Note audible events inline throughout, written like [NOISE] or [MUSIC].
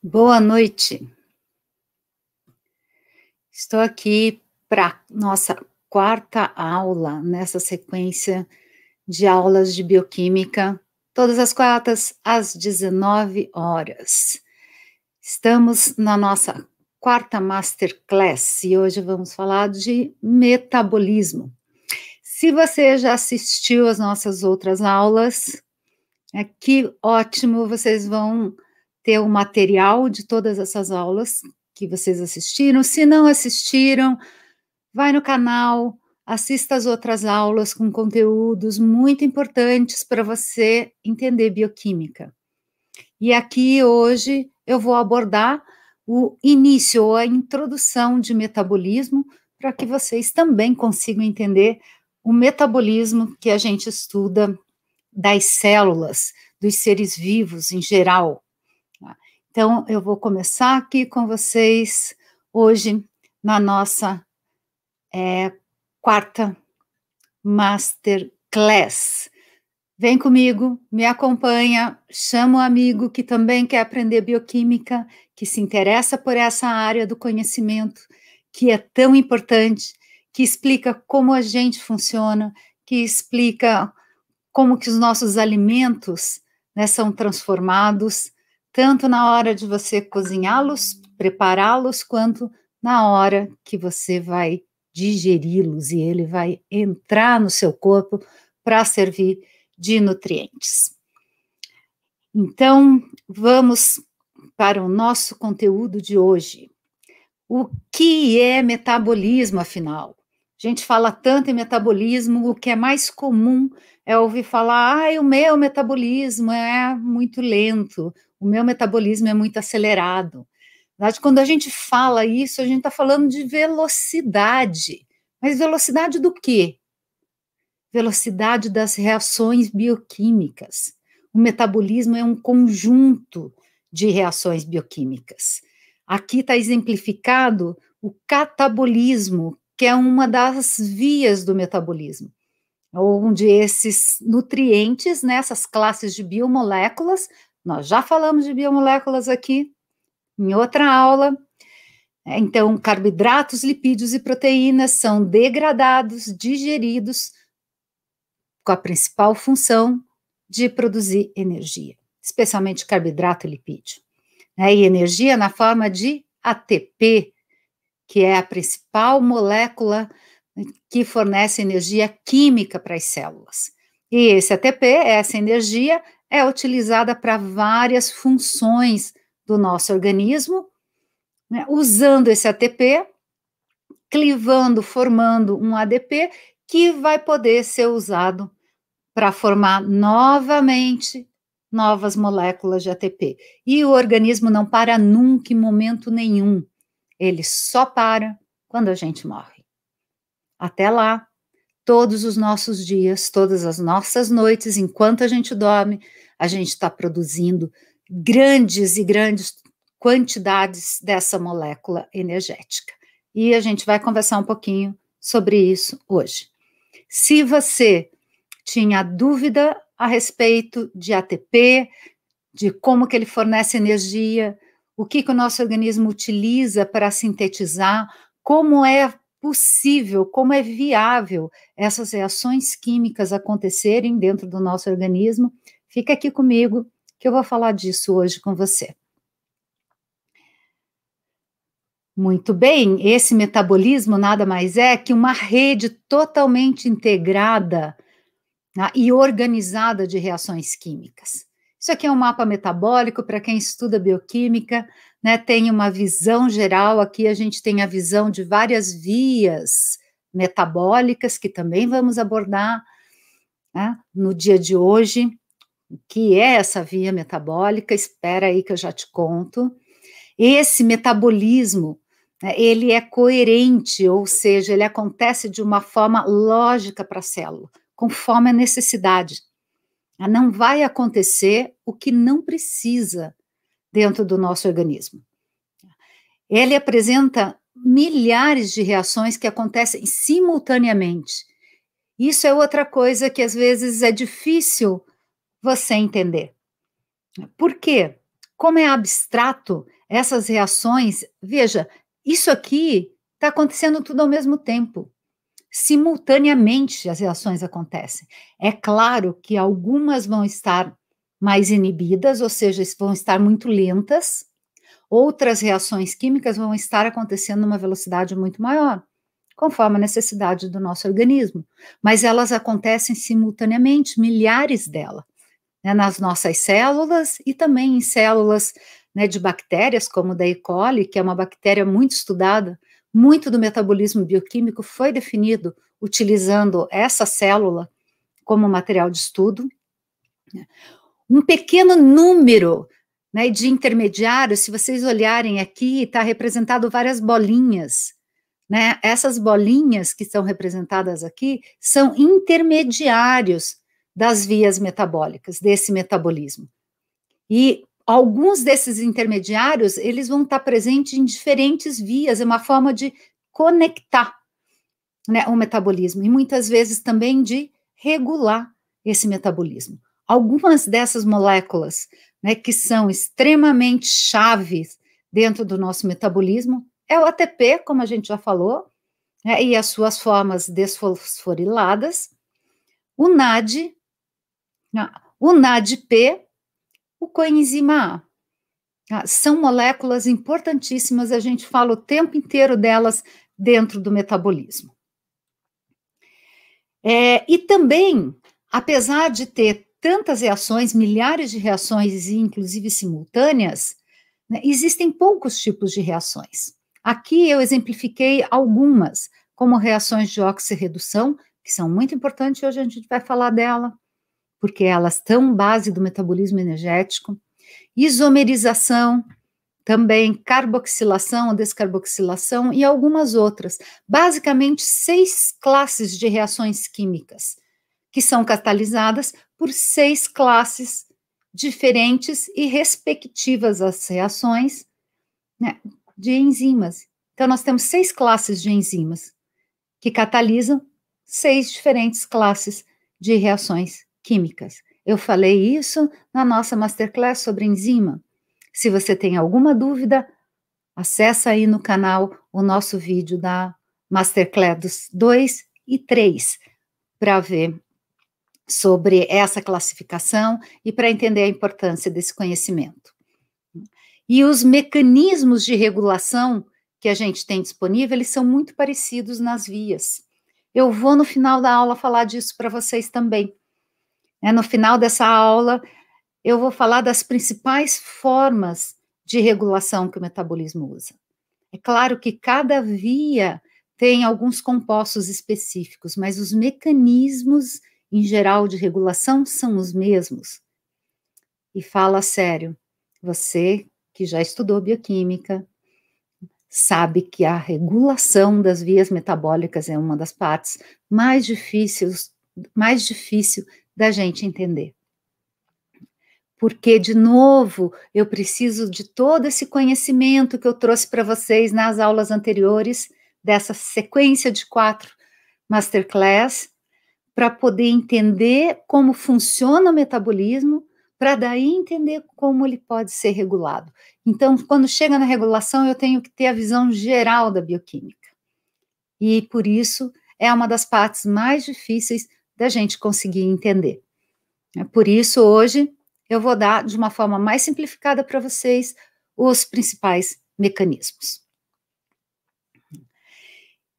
Boa noite. Estou aqui para nossa quarta aula nessa sequência de aulas de bioquímica, todas as quartas às 19 horas. Estamos na nossa quarta masterclass e hoje vamos falar de metabolismo. Se você já assistiu às nossas outras aulas, é que ótimo, vocês vão ter o material de todas essas aulas que vocês assistiram. Se não assistiram, vai no canal, assista as outras aulas com conteúdos muito importantes para você entender bioquímica. E aqui hoje eu vou abordar o início ou a introdução de metabolismo para que vocês também consigam entender o metabolismo que a gente estuda das células, dos seres vivos em geral. Então, eu vou começar aqui com vocês hoje na nossa é, quarta Masterclass. Vem comigo, me acompanha, chama um amigo que também quer aprender bioquímica, que se interessa por essa área do conhecimento que é tão importante, que explica como a gente funciona, que explica como que os nossos alimentos né, são transformados tanto na hora de você cozinhá-los, prepará-los, quanto na hora que você vai digeri-los e ele vai entrar no seu corpo para servir de nutrientes. Então, vamos para o nosso conteúdo de hoje. O que é metabolismo, afinal? A gente fala tanto em metabolismo, o que é mais comum é ouvir falar, ah, o meu metabolismo é muito lento, o meu metabolismo é muito acelerado. Na verdade, quando a gente fala isso, a gente está falando de velocidade. Mas velocidade do quê? Velocidade das reações bioquímicas. O metabolismo é um conjunto de reações bioquímicas. Aqui está exemplificado o catabolismo, que é uma das vias do metabolismo, onde esses nutrientes, nessas né, classes de biomoléculas, nós já falamos de biomoléculas aqui em outra aula. É, então, carboidratos, lipídios e proteínas são degradados, digeridos, com a principal função de produzir energia, especialmente carboidrato e lipídio. É, e energia na forma de ATP, que é a principal molécula que fornece energia química para as células. E esse ATP, é essa energia, é utilizada para várias funções do nosso organismo, né, usando esse ATP, clivando, formando um ADP que vai poder ser usado para formar novamente novas moléculas de ATP. E o organismo não para nunca em momento nenhum. Ele só para quando a gente morre. Até lá, todos os nossos dias, todas as nossas noites, enquanto a gente dorme, a gente está produzindo grandes e grandes quantidades dessa molécula energética. E a gente vai conversar um pouquinho sobre isso hoje. Se você tinha dúvida a respeito de ATP, de como que ele fornece energia, o que, que o nosso organismo utiliza para sintetizar, como é possível, como é viável essas reações químicas acontecerem dentro do nosso organismo. Fica aqui comigo que eu vou falar disso hoje com você. Muito bem, esse metabolismo nada mais é que uma rede totalmente integrada né, e organizada de reações químicas. Isso aqui é um mapa metabólico para quem estuda bioquímica né, tem uma visão geral, aqui a gente tem a visão de várias vias metabólicas que também vamos abordar né, no dia de hoje. O que é essa via metabólica? Espera aí que eu já te conto. Esse metabolismo, né, ele é coerente, ou seja, ele acontece de uma forma lógica para a célula, conforme a necessidade. Não vai acontecer o que não precisa dentro do nosso organismo. Ele apresenta milhares de reações que acontecem simultaneamente. Isso é outra coisa que às vezes é difícil você entender. Por quê? Como é abstrato, essas reações, veja, isso aqui está acontecendo tudo ao mesmo tempo. Simultaneamente as reações acontecem. É claro que algumas vão estar mais inibidas, ou seja, vão estar muito lentas. Outras reações químicas vão estar acontecendo numa velocidade muito maior, conforme a necessidade do nosso organismo. Mas elas acontecem simultaneamente, milhares delas, né, nas nossas células e também em células né, de bactérias, como da E. coli, que é uma bactéria muito estudada. Muito do metabolismo bioquímico foi definido utilizando essa célula como material de estudo. Né um pequeno número né, de intermediários, se vocês olharem aqui, está representado várias bolinhas. Né? Essas bolinhas que estão representadas aqui são intermediários das vias metabólicas, desse metabolismo. E alguns desses intermediários, eles vão estar tá presentes em diferentes vias, é uma forma de conectar né, o metabolismo e muitas vezes também de regular esse metabolismo algumas dessas moléculas, né, que são extremamente chaves dentro do nosso metabolismo, é o ATP, como a gente já falou, né, e as suas formas desfosforiladas, o NAD, né, o NADP, o coenzima A. Ah, são moléculas importantíssimas, a gente fala o tempo inteiro delas dentro do metabolismo. É, e também, apesar de ter tantas reações, milhares de reações, inclusive simultâneas, né, existem poucos tipos de reações. Aqui eu exemplifiquei algumas, como reações de oxirredução, que são muito importantes, hoje a gente vai falar dela, porque elas estão base do metabolismo energético. Isomerização, também carboxilação ou descarboxilação e algumas outras. Basicamente, seis classes de reações químicas que são catalisadas por seis classes diferentes e respectivas às reações né, de enzimas. Então, nós temos seis classes de enzimas que catalisam seis diferentes classes de reações químicas. Eu falei isso na nossa masterclass sobre enzima. Se você tem alguma dúvida, acessa aí no canal o nosso vídeo da masterclass dos 2 e 3 para ver sobre essa classificação e para entender a importância desse conhecimento. E os mecanismos de regulação que a gente tem disponível, eles são muito parecidos nas vias. Eu vou no final da aula falar disso para vocês também. É, no final dessa aula, eu vou falar das principais formas de regulação que o metabolismo usa. É claro que cada via tem alguns compostos específicos, mas os mecanismos em geral de regulação são os mesmos. E fala sério, você que já estudou bioquímica, sabe que a regulação das vias metabólicas é uma das partes mais difíceis, mais difícil da gente entender. Porque, de novo, eu preciso de todo esse conhecimento que eu trouxe para vocês nas aulas anteriores, dessa sequência de quatro masterclass, para poder entender como funciona o metabolismo, para daí entender como ele pode ser regulado. Então, quando chega na regulação, eu tenho que ter a visão geral da bioquímica. E por isso é uma das partes mais difíceis da gente conseguir entender. É por isso, hoje, eu vou dar de uma forma mais simplificada para vocês os principais mecanismos.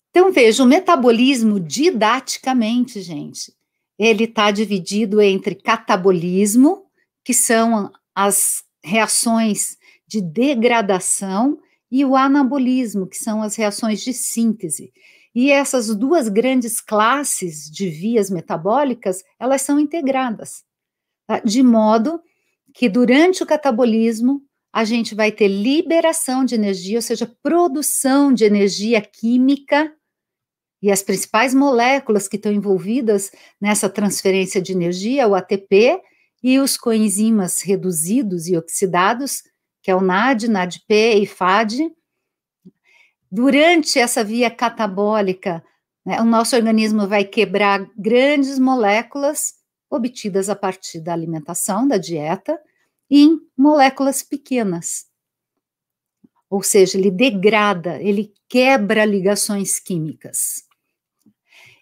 Então, veja, o metabolismo didaticamente, gente, ele está dividido entre catabolismo, que são as reações de degradação, e o anabolismo, que são as reações de síntese. E essas duas grandes classes de vias metabólicas, elas são integradas, tá? de modo que durante o catabolismo a gente vai ter liberação de energia, ou seja, produção de energia química e as principais moléculas que estão envolvidas nessa transferência de energia, o ATP, e os coenzimas reduzidos e oxidados, que é o NAD, NADP e FAD. Durante essa via catabólica, né, o nosso organismo vai quebrar grandes moléculas obtidas a partir da alimentação, da dieta, em moléculas pequenas. Ou seja, ele degrada, ele quebra ligações químicas.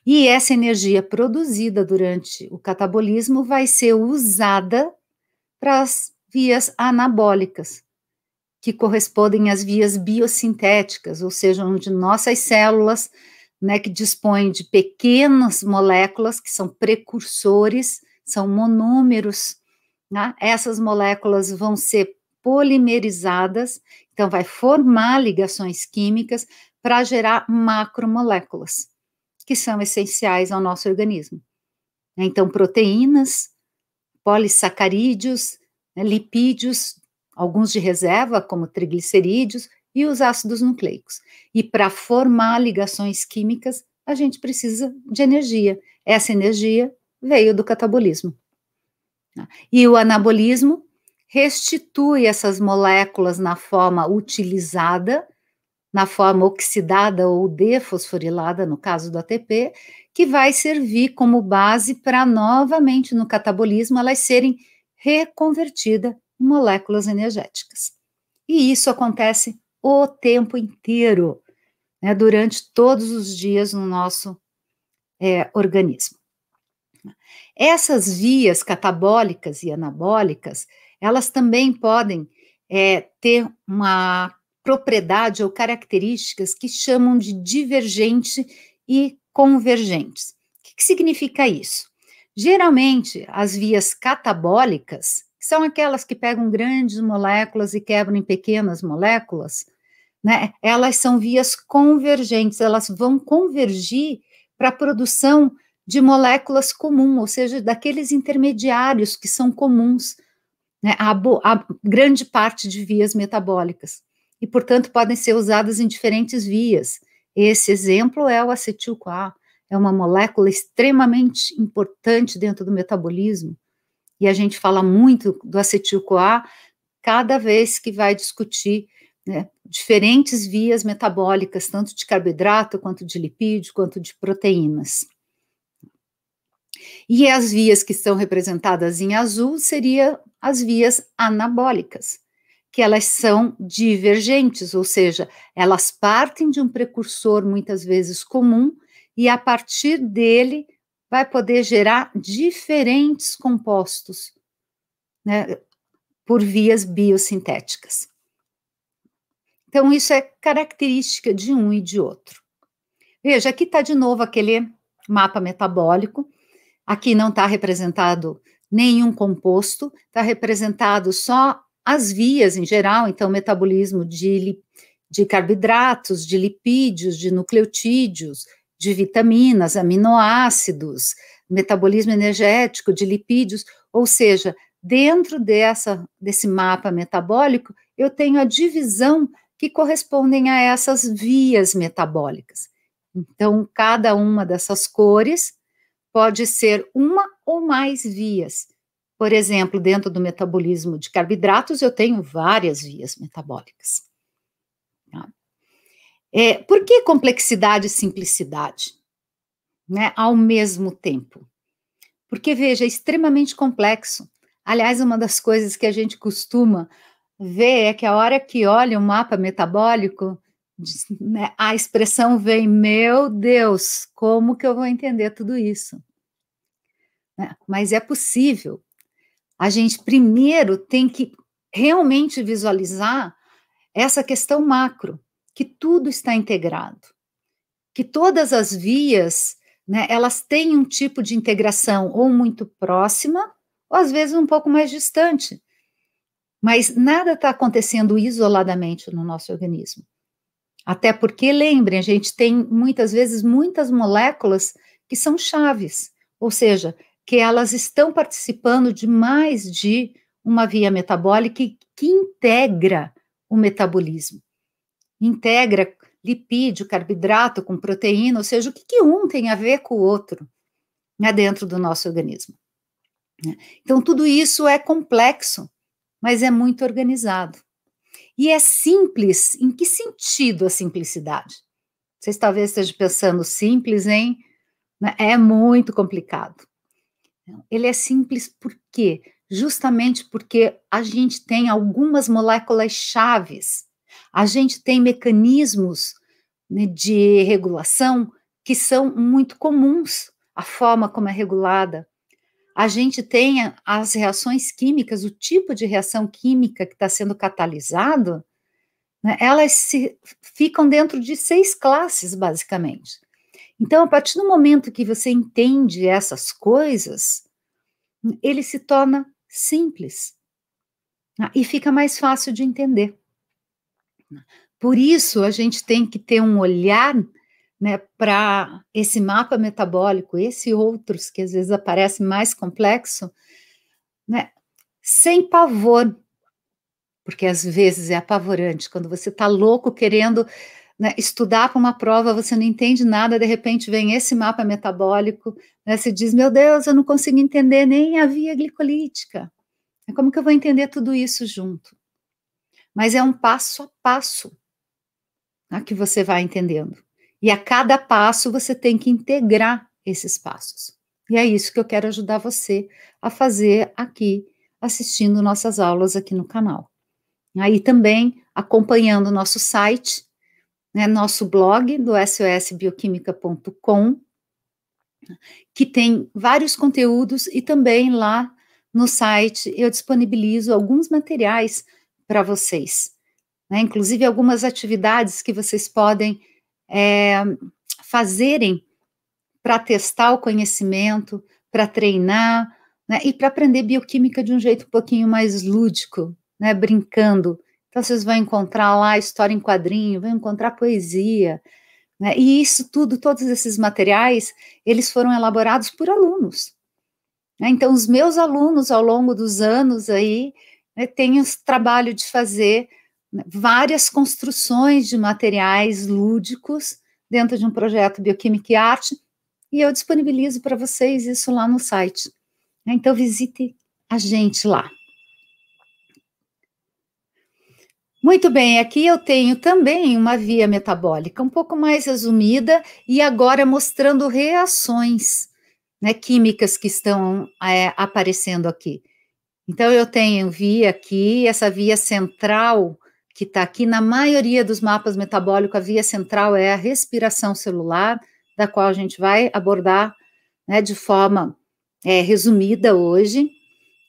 E essa energia produzida durante o catabolismo vai ser usada para as vias anabólicas, que correspondem às vias biosintéticas, ou seja, onde nossas células, né, que dispõem de pequenas moléculas, que são precursores, são monômeros, né, essas moléculas vão ser polimerizadas, então vai formar ligações químicas para gerar macromoléculas que são essenciais ao nosso organismo. Né? Então, proteínas, polissacarídeos, né? lipídios, alguns de reserva, como triglicerídeos, e os ácidos nucleicos. E para formar ligações químicas, a gente precisa de energia. Essa energia veio do catabolismo. Né? E o anabolismo restitui essas moléculas na forma utilizada na forma oxidada ou defosforilada, no caso do ATP, que vai servir como base para novamente no catabolismo elas serem reconvertidas em moléculas energéticas. E isso acontece o tempo inteiro, né, durante todos os dias no nosso é, organismo. Essas vias catabólicas e anabólicas, elas também podem é, ter uma propriedade ou características que chamam de divergente e convergentes. O que, que significa isso? Geralmente, as vias catabólicas, que são aquelas que pegam grandes moléculas e quebram em pequenas moléculas, né, elas são vias convergentes, elas vão convergir para a produção de moléculas comuns, ou seja, daqueles intermediários que são comuns né, a, a grande parte de vias metabólicas e, portanto, podem ser usadas em diferentes vias. Esse exemplo é o acetil-CoA, é uma molécula extremamente importante dentro do metabolismo. E a gente fala muito do acetil-CoA cada vez que vai discutir né, diferentes vias metabólicas, tanto de carboidrato, quanto de lipídio, quanto de proteínas. E as vias que estão representadas em azul seriam as vias anabólicas que elas são divergentes, ou seja, elas partem de um precursor muitas vezes comum e a partir dele vai poder gerar diferentes compostos né, por vias biosintéticas. Então, isso é característica de um e de outro. Veja, aqui está de novo aquele mapa metabólico. Aqui não está representado nenhum composto, está representado só as vias em geral, então, metabolismo de, de carboidratos, de lipídios, de nucleotídeos, de vitaminas, aminoácidos, metabolismo energético, de lipídios, ou seja, dentro dessa, desse mapa metabólico, eu tenho a divisão que correspondem a essas vias metabólicas. Então, cada uma dessas cores pode ser uma ou mais vias. Por exemplo, dentro do metabolismo de carboidratos, eu tenho várias vias metabólicas. Tá? É, por que complexidade e simplicidade né, ao mesmo tempo? Porque, veja, é extremamente complexo. Aliás, uma das coisas que a gente costuma ver é que a hora que olha o mapa metabólico, né, a expressão vem: meu Deus, como que eu vou entender tudo isso? Né? Mas é possível a gente primeiro tem que realmente visualizar essa questão macro, que tudo está integrado, que todas as vias, né, elas têm um tipo de integração ou muito próxima, ou às vezes um pouco mais distante. Mas nada está acontecendo isoladamente no nosso organismo. Até porque, lembrem, a gente tem muitas vezes muitas moléculas que são chaves, ou seja, que elas estão participando de mais de uma via metabólica que, integra o metabolismo. Integra lipídio, carboidrato com proteína, ou seja, o que, que um tem a ver com o outro né, dentro do nosso organismo. Né. Então, tudo isso é complexo, mas é muito organizado. E é simples, em que sentido a simplicidade? Vocês talvez estejam pensando simples, hein? Né. É muito complicado. Ele é simples por quê? Justamente porque a gente tem algumas moléculas chaves, a gente tem mecanismos né, de regulação que são muito comuns, a forma como é regulada. A gente tem as reações químicas, o tipo de reação química que está sendo catalisado, né, elas se, ficam dentro de seis classes, basicamente. Então, a partir do momento que você entende essas coisas, ele se torna simples né, e fica mais fácil de entender. Por isso, a gente tem que ter um olhar né, para esse mapa metabólico, esse outros que às vezes aparece mais complexo, né, sem pavor, porque às vezes é apavorante quando você está louco querendo né, estudar para uma prova, você não entende nada, de repente vem esse mapa metabólico, né, você diz, meu Deus, eu não consigo entender nem a via glicolítica. É como que eu vou entender tudo isso junto? Mas é um passo a passo né, que você vai entendendo. E a cada passo você tem que integrar esses passos. E é isso que eu quero ajudar você a fazer aqui, assistindo nossas aulas aqui no canal. Aí também acompanhando o nosso site, né, nosso blog do sosbioquímica.com, que tem vários conteúdos e também lá no site eu disponibilizo alguns materiais para vocês, né, inclusive algumas atividades que vocês podem é, fazerem para testar o conhecimento, para treinar né, e para aprender bioquímica de um jeito um pouquinho mais lúdico, né, brincando, então, vocês vão encontrar lá história em quadrinho, vão encontrar poesia. Né? E isso tudo, todos esses materiais, eles foram elaborados por alunos. Né? Então, os meus alunos, ao longo dos anos aí, né, têm o trabalho de fazer né, várias construções de materiais lúdicos dentro de um projeto Bioquímica e Arte, e eu disponibilizo para vocês isso lá no site. Né? Então, visite a gente lá. Muito bem, aqui eu tenho também uma via metabólica um pouco mais resumida e agora mostrando reações né, químicas que estão é, aparecendo aqui. Então, eu tenho via aqui, essa via central que está aqui, na maioria dos mapas metabólicos, a via central é a respiração celular, da qual a gente vai abordar né, de forma é, resumida hoje.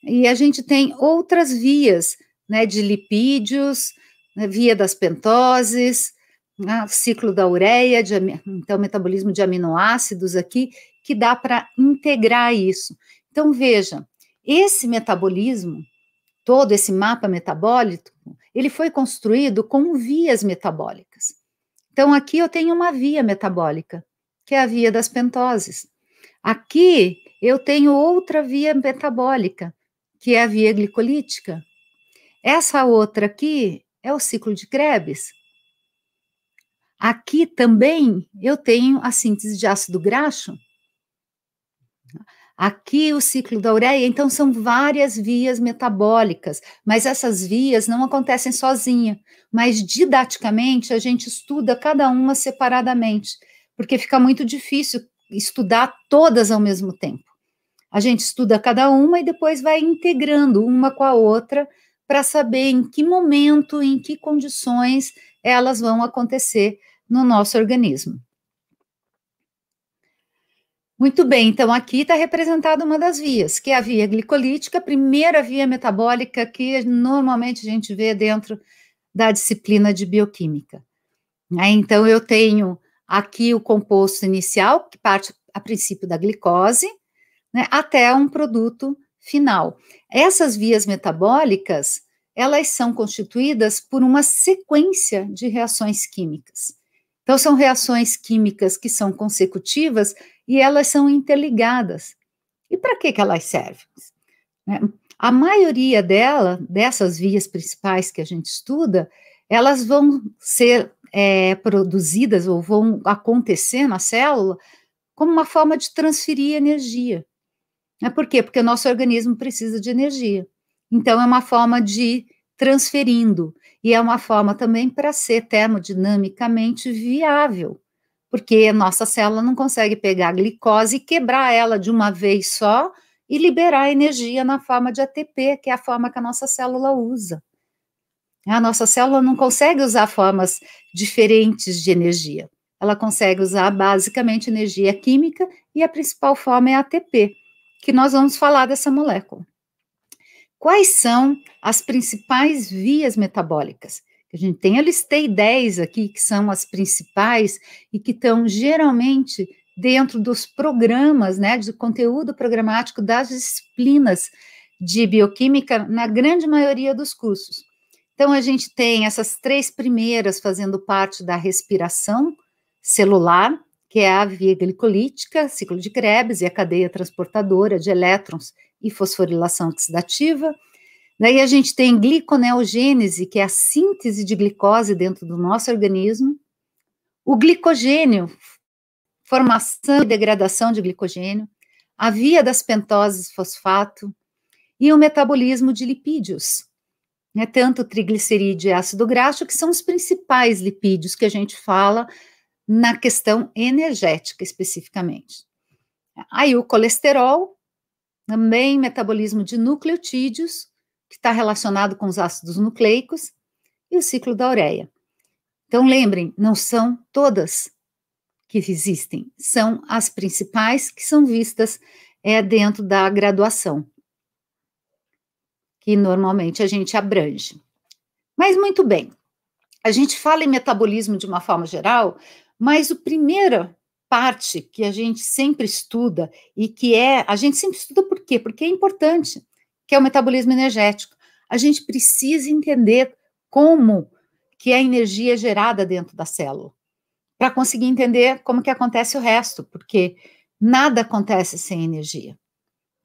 E a gente tem outras vias né, de lipídios, né, via das pentoses, né, ciclo da ureia, de, então metabolismo de aminoácidos aqui, que dá para integrar isso. Então veja, esse metabolismo, todo esse mapa metabólico, ele foi construído com vias metabólicas. Então aqui eu tenho uma via metabólica, que é a via das pentoses. Aqui eu tenho outra via metabólica, que é a via glicolítica. Essa outra aqui é o ciclo de Krebs. Aqui também eu tenho a síntese de ácido graxo. Aqui o ciclo da ureia, então são várias vias metabólicas, mas essas vias não acontecem sozinha, mas didaticamente a gente estuda cada uma separadamente, porque fica muito difícil estudar todas ao mesmo tempo. A gente estuda cada uma e depois vai integrando uma com a outra para saber em que momento, em que condições elas vão acontecer no nosso organismo. Muito bem, então aqui está representada uma das vias, que é a via glicolítica, a primeira via metabólica que normalmente a gente vê dentro da disciplina de bioquímica. Né? Então eu tenho aqui o composto inicial, que parte a princípio da glicose, né, até um produto final. Essas vias metabólicas, elas são constituídas por uma sequência de reações químicas. Então, são reações químicas que são consecutivas e elas são interligadas. E para que, que elas servem? Né? A maioria dela, dessas vias principais que a gente estuda, elas vão ser é, produzidas ou vão acontecer na célula como uma forma de transferir energia. É Por quê? Porque o nosso organismo precisa de energia. Então, é uma forma de ir transferindo, e é uma forma também para ser termodinamicamente viável, porque a nossa célula não consegue pegar a glicose e quebrar ela de uma vez só e liberar energia na forma de ATP, que é a forma que a nossa célula usa. A nossa célula não consegue usar formas diferentes de energia. Ela consegue usar basicamente energia química e a principal forma é ATP que nós vamos falar dessa molécula. Quais são as principais vias metabólicas? A gente tem, eu listei 10 aqui que são as principais e que estão geralmente dentro dos programas, né, de conteúdo programático das disciplinas de bioquímica na grande maioria dos cursos. Então, a gente tem essas três primeiras fazendo parte da respiração celular, que é a via glicolítica, ciclo de Krebs e a cadeia transportadora de elétrons e fosforilação oxidativa. Daí né? a gente tem gliconeogênese, que é a síntese de glicose dentro do nosso organismo. O glicogênio, formação e degradação de glicogênio, a via das pentoses fosfato e o metabolismo de lipídios, né, tanto triglicerídeo e ácido graxo, que são os principais lipídios que a gente fala na questão energética especificamente. Aí o colesterol, também metabolismo de nucleotídeos, que está relacionado com os ácidos nucleicos, e o ciclo da ureia. Então lembrem, não são todas que existem, são as principais que são vistas é, dentro da graduação, que normalmente a gente abrange. Mas muito bem, a gente fala em metabolismo de uma forma geral, mas a primeira parte que a gente sempre estuda e que é, a gente sempre estuda por quê? Porque é importante, que é o metabolismo energético. A gente precisa entender como que a energia é gerada dentro da célula, para conseguir entender como que acontece o resto, porque nada acontece sem energia.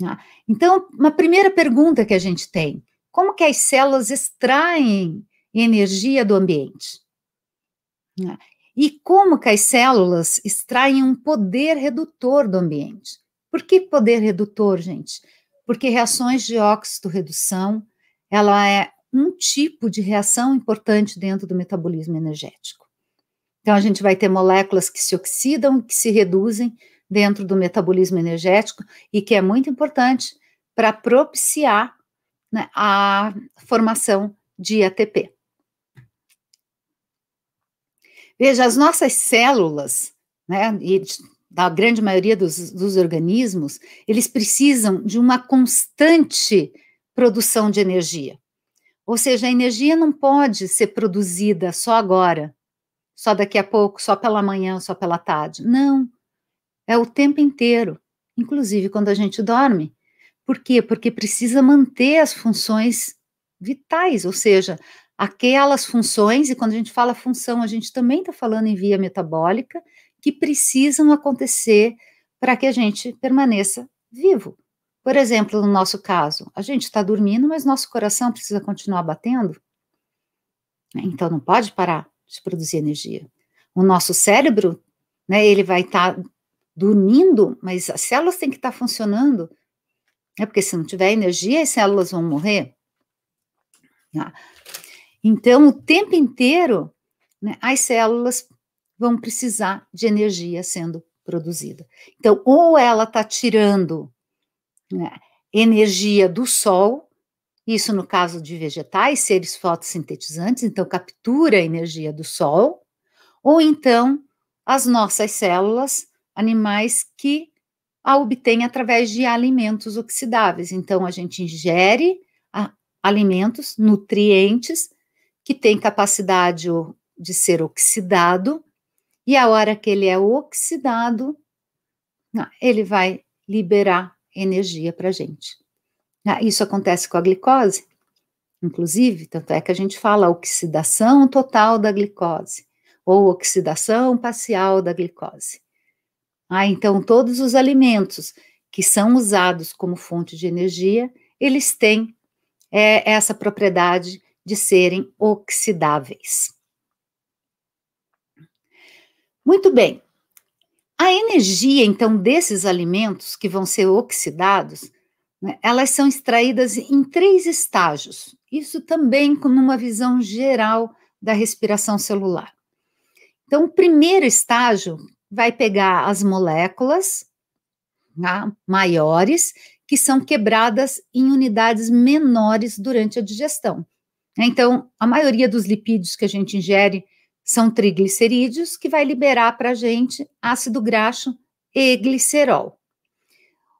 Né? Então, uma primeira pergunta que a gente tem, como que as células extraem energia do ambiente? Né? e como que as células extraem um poder redutor do ambiente. Por que poder redutor, gente? Porque reações de óxido-redução, ela é um tipo de reação importante dentro do metabolismo energético. Então, a gente vai ter moléculas que se oxidam, que se reduzem dentro do metabolismo energético e que é muito importante para propiciar né, a formação de ATP. Veja, as nossas células, né, e da grande maioria dos, dos organismos, eles precisam de uma constante produção de energia. Ou seja, a energia não pode ser produzida só agora, só daqui a pouco, só pela manhã, só pela tarde. Não. É o tempo inteiro, inclusive quando a gente dorme. Por quê? Porque precisa manter as funções vitais, ou seja, aquelas funções, e quando a gente fala função, a gente também está falando em via metabólica, que precisam acontecer para que a gente permaneça vivo. Por exemplo, no nosso caso, a gente está dormindo, mas nosso coração precisa continuar batendo. Então não pode parar de produzir energia. O nosso cérebro, né, ele vai estar tá dormindo, mas as células têm que estar tá funcionando, É porque se não tiver energia, as células vão morrer. Ah, então, o tempo inteiro, né, as células vão precisar de energia sendo produzida. Então, ou ela está tirando né, energia do sol, isso no caso de vegetais, seres fotossintetizantes, então captura a energia do sol, ou então as nossas células, animais que a obtêm através de alimentos oxidáveis. Então, a gente ingere a, alimentos, nutrientes que tem capacidade de ser oxidado, e a hora que ele é oxidado, ah, ele vai liberar energia para a gente. Ah, isso acontece com a glicose, inclusive, tanto é que a gente fala oxidação total da glicose, ou oxidação parcial da glicose. Ah, então, todos os alimentos que são usados como fonte de energia, eles têm é, essa propriedade de serem oxidáveis. Muito bem. A energia, então, desses alimentos que vão ser oxidados, né, elas são extraídas em três estágios. Isso também com uma visão geral da respiração celular. Então, o primeiro estágio vai pegar as moléculas né, maiores que são quebradas em unidades menores durante a digestão. Então, a maioria dos lipídios que a gente ingere são triglicerídeos, que vai liberar para a gente ácido graxo e glicerol.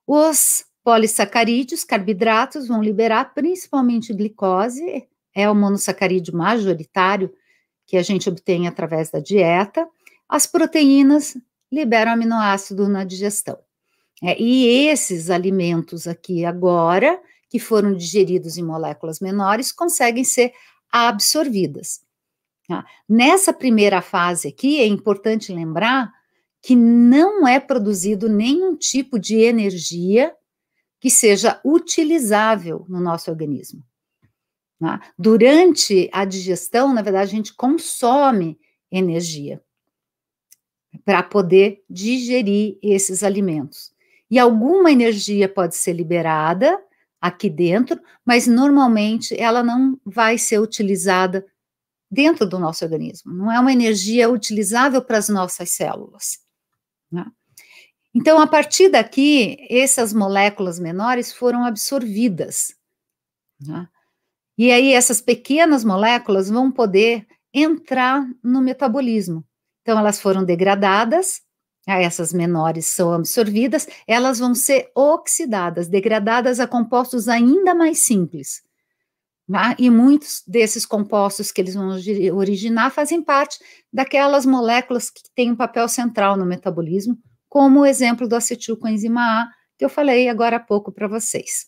Os polissacarídeos, carboidratos, vão liberar principalmente glicose, é o monossacarídeo majoritário que a gente obtém através da dieta. As proteínas liberam aminoácido na digestão. É, e esses alimentos aqui agora que foram digeridos em moléculas menores conseguem ser absorvidas. Tá? Nessa primeira fase aqui, é importante lembrar que não é produzido nenhum tipo de energia que seja utilizável no nosso organismo. Tá? Durante a digestão, na verdade, a gente consome energia para poder digerir esses alimentos. E alguma energia pode ser liberada aqui dentro, mas normalmente ela não vai ser utilizada dentro do nosso organismo, não é uma energia utilizável para as nossas células. Né? Então, a partir daqui, essas moléculas menores foram absorvidas. Né? E aí, essas pequenas moléculas vão poder entrar no metabolismo. Então, elas foram degradadas essas menores são absorvidas, elas vão ser oxidadas, degradadas a compostos ainda mais simples. Né? E muitos desses compostos que eles vão originar fazem parte daquelas moléculas que têm um papel central no metabolismo, como o exemplo do acetilcoenzima A, que eu falei agora há pouco para vocês.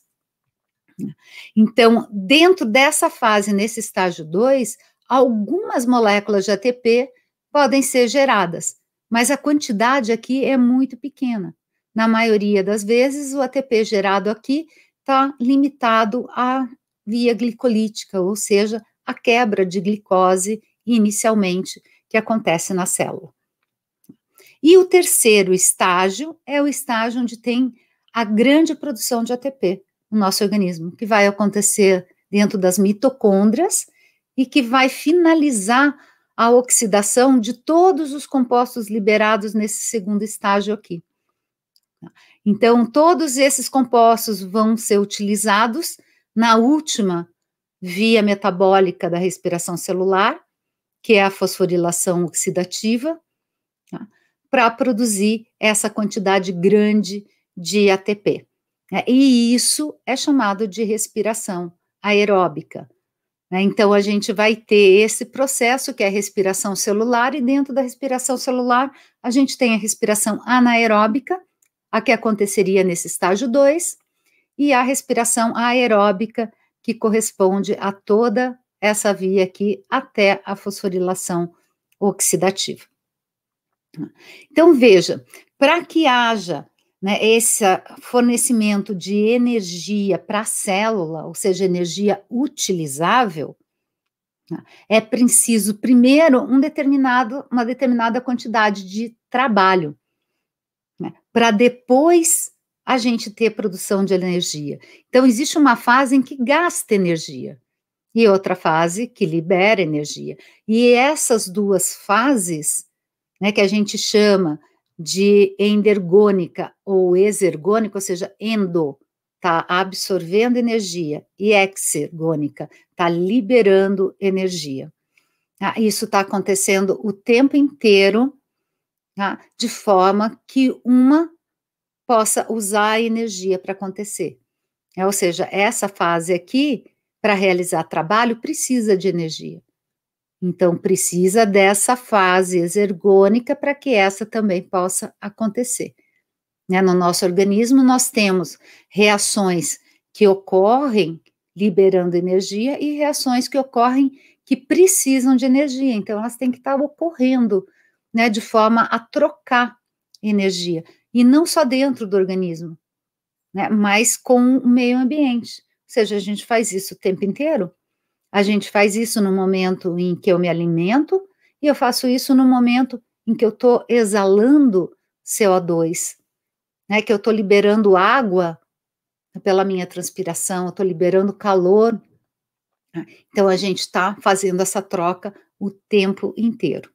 Então, dentro dessa fase, nesse estágio 2, algumas moléculas de ATP podem ser geradas mas a quantidade aqui é muito pequena. Na maioria das vezes, o ATP gerado aqui está limitado à via glicolítica, ou seja, à quebra de glicose inicialmente que acontece na célula. E o terceiro estágio é o estágio onde tem a grande produção de ATP no nosso organismo, que vai acontecer dentro das mitocôndrias e que vai finalizar a oxidação de todos os compostos liberados nesse segundo estágio aqui. Então, todos esses compostos vão ser utilizados na última via metabólica da respiração celular, que é a fosforilação oxidativa, tá? para produzir essa quantidade grande de ATP. Né? E isso é chamado de respiração aeróbica. Né? Então, a gente vai ter esse processo que é a respiração celular, e dentro da respiração celular, a gente tem a respiração anaeróbica, a que aconteceria nesse estágio 2, e a respiração aeróbica, que corresponde a toda essa via aqui até a fosforilação oxidativa. Então, veja, para que haja né, esse fornecimento de energia para a célula, ou seja, energia utilizável, né, é preciso primeiro um uma determinada quantidade de trabalho, né, para depois a gente ter produção de energia. Então, existe uma fase em que gasta energia e outra fase que libera energia. E essas duas fases, né, que a gente chama de endergônica ou exergônica, ou seja, endo, está absorvendo energia, e exergônica, está liberando energia. Ah, isso está acontecendo o tempo inteiro, ah, de forma que uma possa usar a energia para acontecer. É, ou seja, essa fase aqui, para realizar trabalho, precisa de energia. Então, precisa dessa fase exergônica para que essa também possa acontecer. Né? No nosso organismo, nós temos reações que ocorrem liberando energia e reações que ocorrem que precisam de energia. Então, elas têm que estar ocorrendo né, de forma a trocar energia. E não só dentro do organismo, né, mas com o meio ambiente. Ou seja, a gente faz isso o tempo inteiro. A gente faz isso no momento em que eu me alimento e eu faço isso no momento em que eu estou exalando CO2, né? Que eu estou liberando água pela minha transpiração, eu estou liberando calor. Então a gente está fazendo essa troca o tempo inteiro.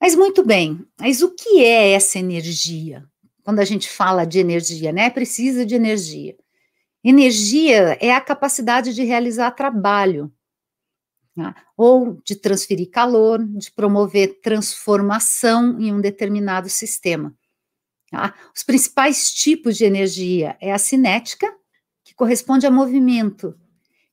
Mas muito bem, mas o que é essa energia? Quando a gente fala de energia, né? Precisa de energia. Energia é a capacidade de realizar trabalho, né? ou de transferir calor, de promover transformação em um determinado sistema. Tá? Os principais tipos de energia é a cinética, que corresponde a movimento,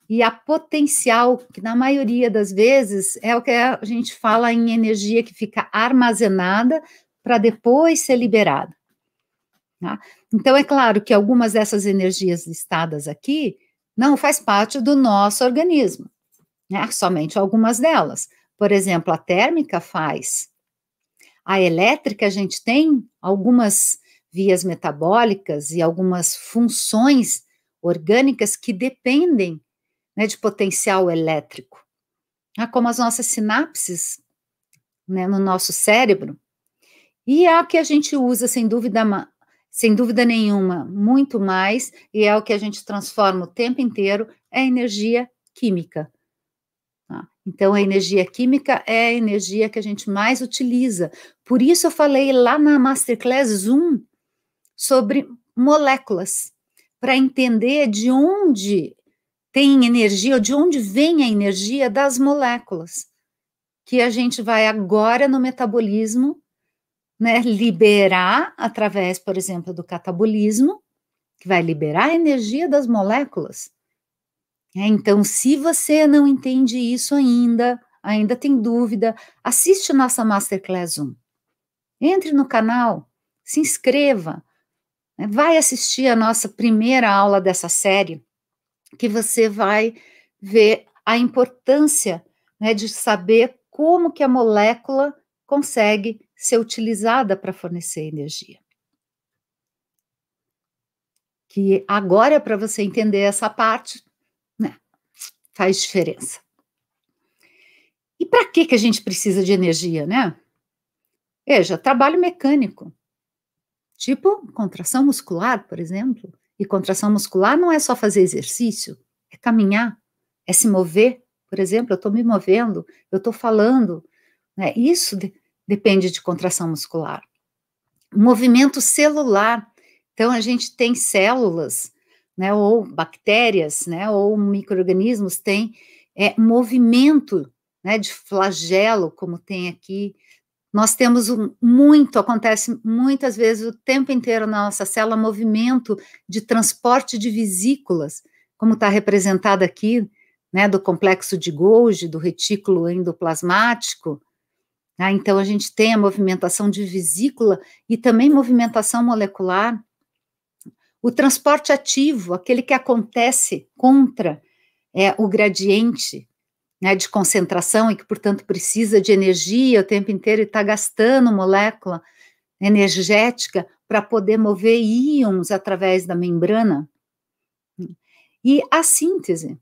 e a potencial, que na maioria das vezes é o que a gente fala em energia que fica armazenada para depois ser liberada. Tá? Então, é claro que algumas dessas energias listadas aqui não faz parte do nosso organismo, né? somente algumas delas. Por exemplo, a térmica faz. A elétrica, a gente tem algumas vias metabólicas e algumas funções orgânicas que dependem né, de potencial elétrico, ah, como as nossas sinapses né, no nosso cérebro. E a que a gente usa, sem dúvida sem dúvida nenhuma, muito mais, e é o que a gente transforma o tempo inteiro, é energia química. Tá? Então, a energia química é a energia que a gente mais utiliza. Por isso, eu falei lá na Masterclass 1 sobre moléculas, para entender de onde tem energia, ou de onde vem a energia das moléculas, que a gente vai agora no metabolismo né, liberar através, por exemplo, do catabolismo, que vai liberar a energia das moléculas. É, então, se você não entende isso ainda, ainda tem dúvida, assiste nossa Masterclass 1. Entre no canal, se inscreva, né, vai assistir a nossa primeira aula dessa série, que você vai ver a importância né, de saber como que a molécula consegue ser utilizada para fornecer energia. Que agora, é para você entender essa parte, né, faz diferença. E para que, que a gente precisa de energia, né? Veja, trabalho mecânico, tipo contração muscular, por exemplo. E contração muscular não é só fazer exercício, é caminhar, é se mover. Por exemplo, eu estou me movendo, eu estou falando. Né? Isso depende de contração muscular. Movimento celular. Então, a gente tem células, né, ou bactérias, né, ou micro-organismos têm é, movimento né, de flagelo, como tem aqui. Nós temos um, muito, acontece muitas vezes o tempo inteiro na nossa célula, movimento de transporte de vesículas, como está representado aqui, né, do complexo de Golgi, do retículo endoplasmático, ah, então, a gente tem a movimentação de vesícula e também movimentação molecular. O transporte ativo, aquele que acontece contra é, o gradiente né, de concentração e que, portanto, precisa de energia o tempo inteiro e está gastando molécula energética para poder mover íons através da membrana. E a síntese,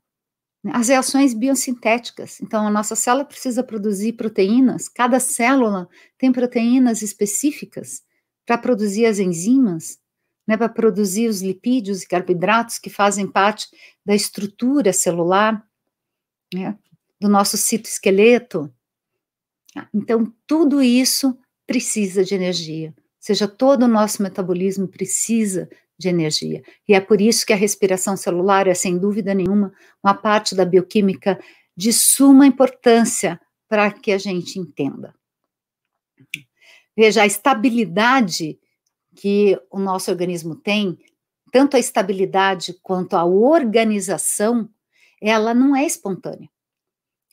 né? as reações biosintéticas. Então, a nossa célula precisa produzir proteínas, cada célula tem proteínas específicas para produzir as enzimas, né, para produzir os lipídios e carboidratos que fazem parte da estrutura celular, né, do nosso citoesqueleto. Então, tudo isso precisa de energia, ou seja, todo o nosso metabolismo precisa de energia. E é por isso que a respiração celular é, sem dúvida nenhuma, uma parte da bioquímica de suma importância para que a gente entenda. Veja, a estabilidade que o nosso organismo tem, tanto a estabilidade quanto a organização, ela não é espontânea.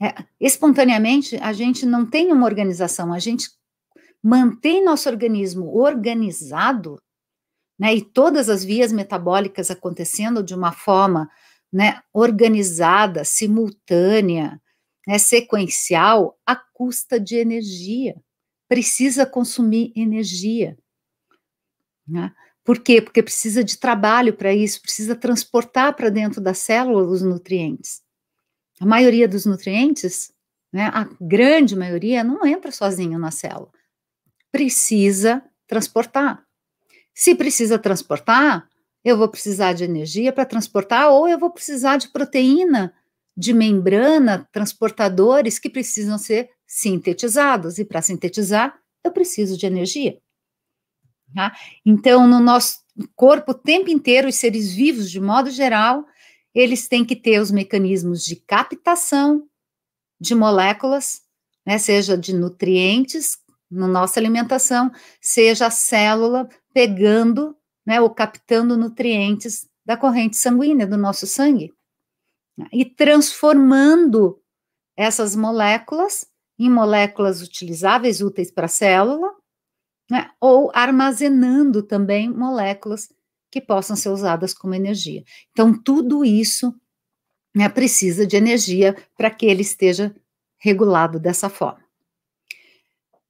É, espontaneamente, a gente não tem uma organização, a gente mantém nosso organismo organizado né, e todas as vias metabólicas acontecendo de uma forma né, organizada, simultânea, né, sequencial, à custa de energia. Precisa consumir energia. Né? Por quê? Porque precisa de trabalho para isso, precisa transportar para dentro da célula os nutrientes. A maioria dos nutrientes, né, a grande maioria, não entra sozinho na célula. Precisa transportar. Se precisa transportar, eu vou precisar de energia para transportar, ou eu vou precisar de proteína, de membrana, transportadores que precisam ser sintetizados, e para sintetizar, eu preciso de energia. Tá? Então, no nosso corpo, o tempo inteiro, os seres vivos, de modo geral, eles têm que ter os mecanismos de captação de moléculas, né, seja de nutrientes na nossa alimentação, seja a célula pegando né, ou captando nutrientes da corrente sanguínea, do nosso sangue, né, e transformando essas moléculas em moléculas utilizáveis, úteis para a célula, né, ou armazenando também moléculas que possam ser usadas como energia. Então, tudo isso né, precisa de energia para que ele esteja regulado dessa forma.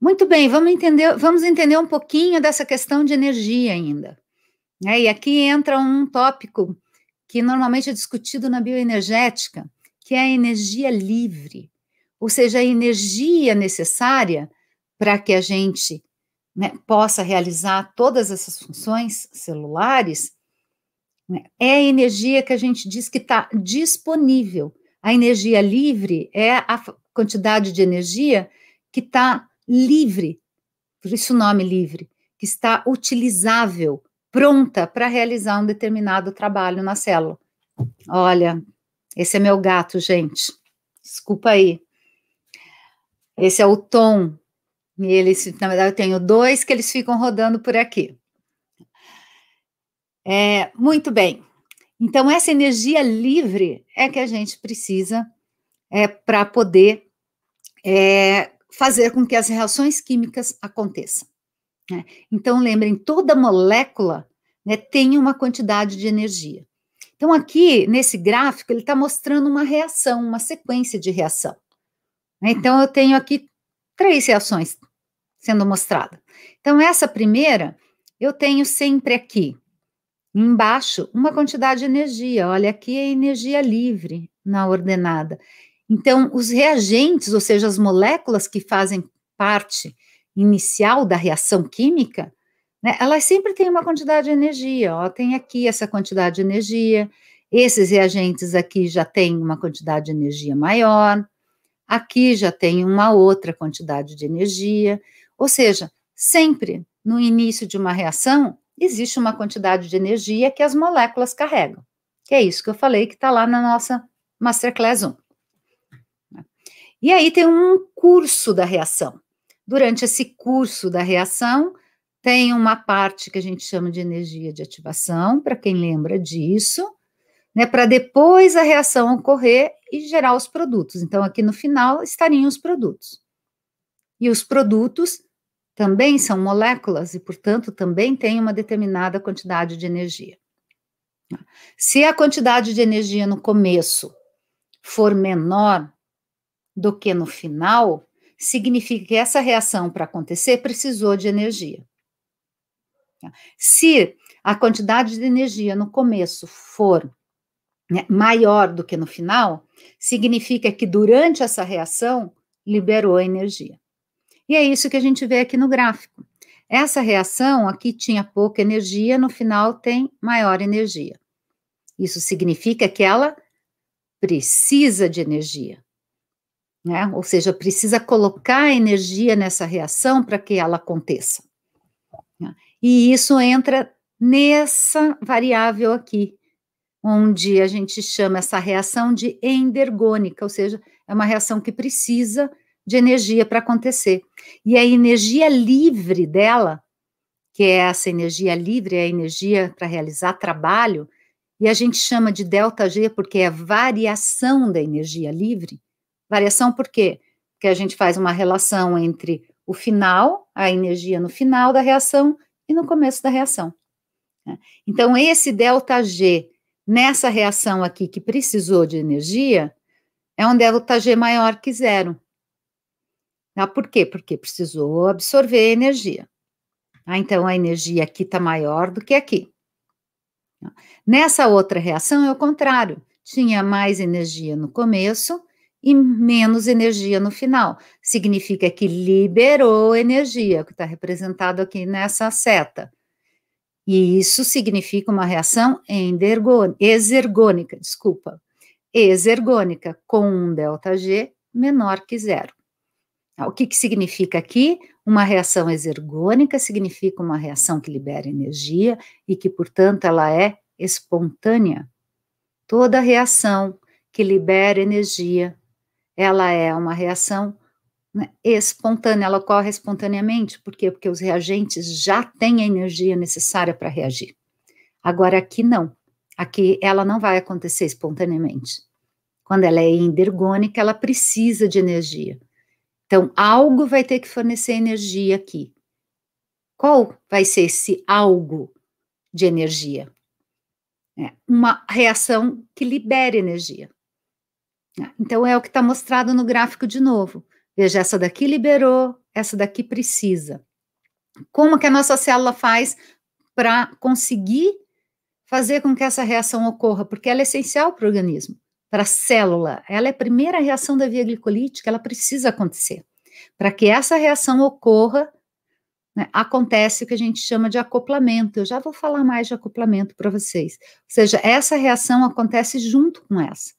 Muito bem, vamos entender, vamos entender um pouquinho dessa questão de energia ainda. É, e aqui entra um tópico que normalmente é discutido na bioenergética, que é a energia livre, ou seja, a energia necessária para que a gente né, possa realizar todas essas funções celulares, né, é a energia que a gente diz que está disponível. A energia livre é a quantidade de energia que está livre, por isso o nome livre, que está utilizável, pronta para realizar um determinado trabalho na célula. Olha, esse é meu gato, gente. Desculpa aí. Esse é o Tom. E eles, na verdade, eu tenho dois que eles ficam rodando por aqui. É, muito bem. Então, essa energia livre é que a gente precisa é, para poder é, fazer com que as reações químicas aconteçam. Né? Então, lembrem, toda molécula né, tem uma quantidade de energia. Então, aqui nesse gráfico, ele está mostrando uma reação, uma sequência de reação. Né? Então, eu tenho aqui três reações sendo mostrada. Então, essa primeira, eu tenho sempre aqui, embaixo, uma quantidade de energia. Olha, aqui é energia livre na ordenada. Então, os reagentes, ou seja, as moléculas que fazem parte inicial da reação química, né, elas sempre têm uma quantidade de energia. Ó, tem aqui essa quantidade de energia, esses reagentes aqui já têm uma quantidade de energia maior, aqui já tem uma outra quantidade de energia. Ou seja, sempre no início de uma reação, existe uma quantidade de energia que as moléculas carregam. Que é isso que eu falei que está lá na nossa Masterclass 1. E aí tem um curso da reação. Durante esse curso da reação, tem uma parte que a gente chama de energia de ativação, para quem lembra disso, né, para depois a reação ocorrer e gerar os produtos. Então, aqui no final estariam os produtos. E os produtos também são moléculas e, portanto, também têm uma determinada quantidade de energia. Se a quantidade de energia no começo for menor do que no final, significa que essa reação para acontecer precisou de energia. Se a quantidade de energia no começo for né, maior do que no final, significa que durante essa reação liberou energia. E é isso que a gente vê aqui no gráfico. Essa reação aqui tinha pouca energia, no final tem maior energia. Isso significa que ela precisa de energia né? Ou seja, precisa colocar energia nessa reação para que ela aconteça. Né? E isso entra nessa variável aqui, onde a gente chama essa reação de endergônica, ou seja, é uma reação que precisa de energia para acontecer. E a energia livre dela, que é essa energia livre, é a energia para realizar trabalho, e a gente chama de delta G porque é a variação da energia livre Variação por quê? Porque a gente faz uma relação entre o final, a energia no final da reação e no começo da reação. Né? Então, esse delta G nessa reação aqui que precisou de energia é um delta G maior que zero. Ah, por quê? Porque precisou absorver energia. Ah, então, a energia aqui está maior do que aqui. Nessa outra reação é o contrário. Tinha mais energia no começo, e menos energia no final. Significa que liberou energia, que está representado aqui nessa seta. E isso significa uma reação exergônica, desculpa, exergônica, com um ΔG menor que zero. Ah, o que, que significa aqui? Uma reação exergônica significa uma reação que libera energia e que, portanto, ela é espontânea. Toda reação que libera energia ela é uma reação né, espontânea, ela ocorre espontaneamente, por quê? Porque os reagentes já têm a energia necessária para reagir. Agora, aqui não, aqui ela não vai acontecer espontaneamente. Quando ela é endergônica, ela precisa de energia. Então, algo vai ter que fornecer energia aqui. Qual vai ser esse algo de energia? É uma reação que libere energia. Então é o que está mostrado no gráfico de novo. Veja, essa daqui liberou, essa daqui precisa. Como que a nossa célula faz para conseguir fazer com que essa reação ocorra? Porque ela é essencial para o organismo, para a célula. Ela é a primeira reação da via glicolítica, ela precisa acontecer. Para que essa reação ocorra, né, acontece o que a gente chama de acoplamento. Eu já vou falar mais de acoplamento para vocês. Ou seja, essa reação acontece junto com essa.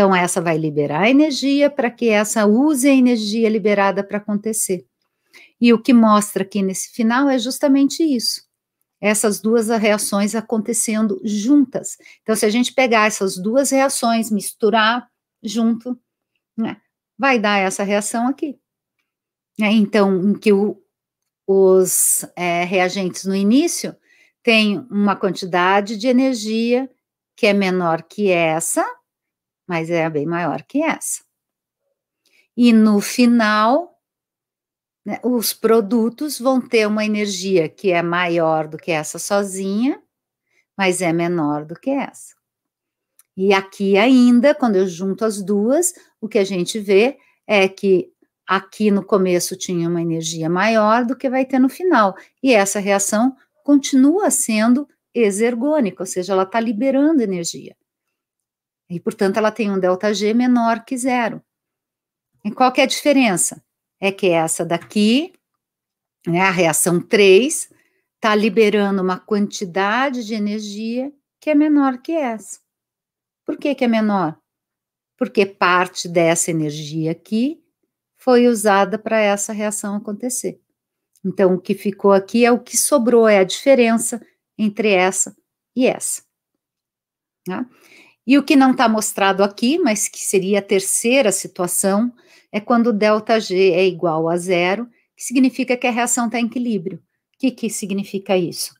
Então, essa vai liberar energia para que essa use a energia liberada para acontecer. E o que mostra aqui nesse final é justamente isso. Essas duas reações acontecendo juntas. Então, se a gente pegar essas duas reações, misturar junto, né, vai dar essa reação aqui. É, então, em que o, os é, reagentes no início têm uma quantidade de energia que é menor que essa, mas é bem maior que essa. E no final, né, os produtos vão ter uma energia que é maior do que essa sozinha, mas é menor do que essa. E aqui ainda, quando eu junto as duas, o que a gente vê é que aqui no começo tinha uma energia maior do que vai ter no final. E essa reação continua sendo exergônica, ou seja, ela está liberando energia. E, portanto, ela tem um ΔG menor que zero. E qual que é a diferença? É que essa daqui, né, a reação 3, está liberando uma quantidade de energia que é menor que essa. Por que, que é menor? Porque parte dessa energia aqui foi usada para essa reação acontecer. Então, o que ficou aqui é o que sobrou, é a diferença entre essa e essa. Tá? Né? E o que não está mostrado aqui, mas que seria a terceira situação, é quando delta G é igual a zero, que significa que a reação está em equilíbrio. O que, que significa isso?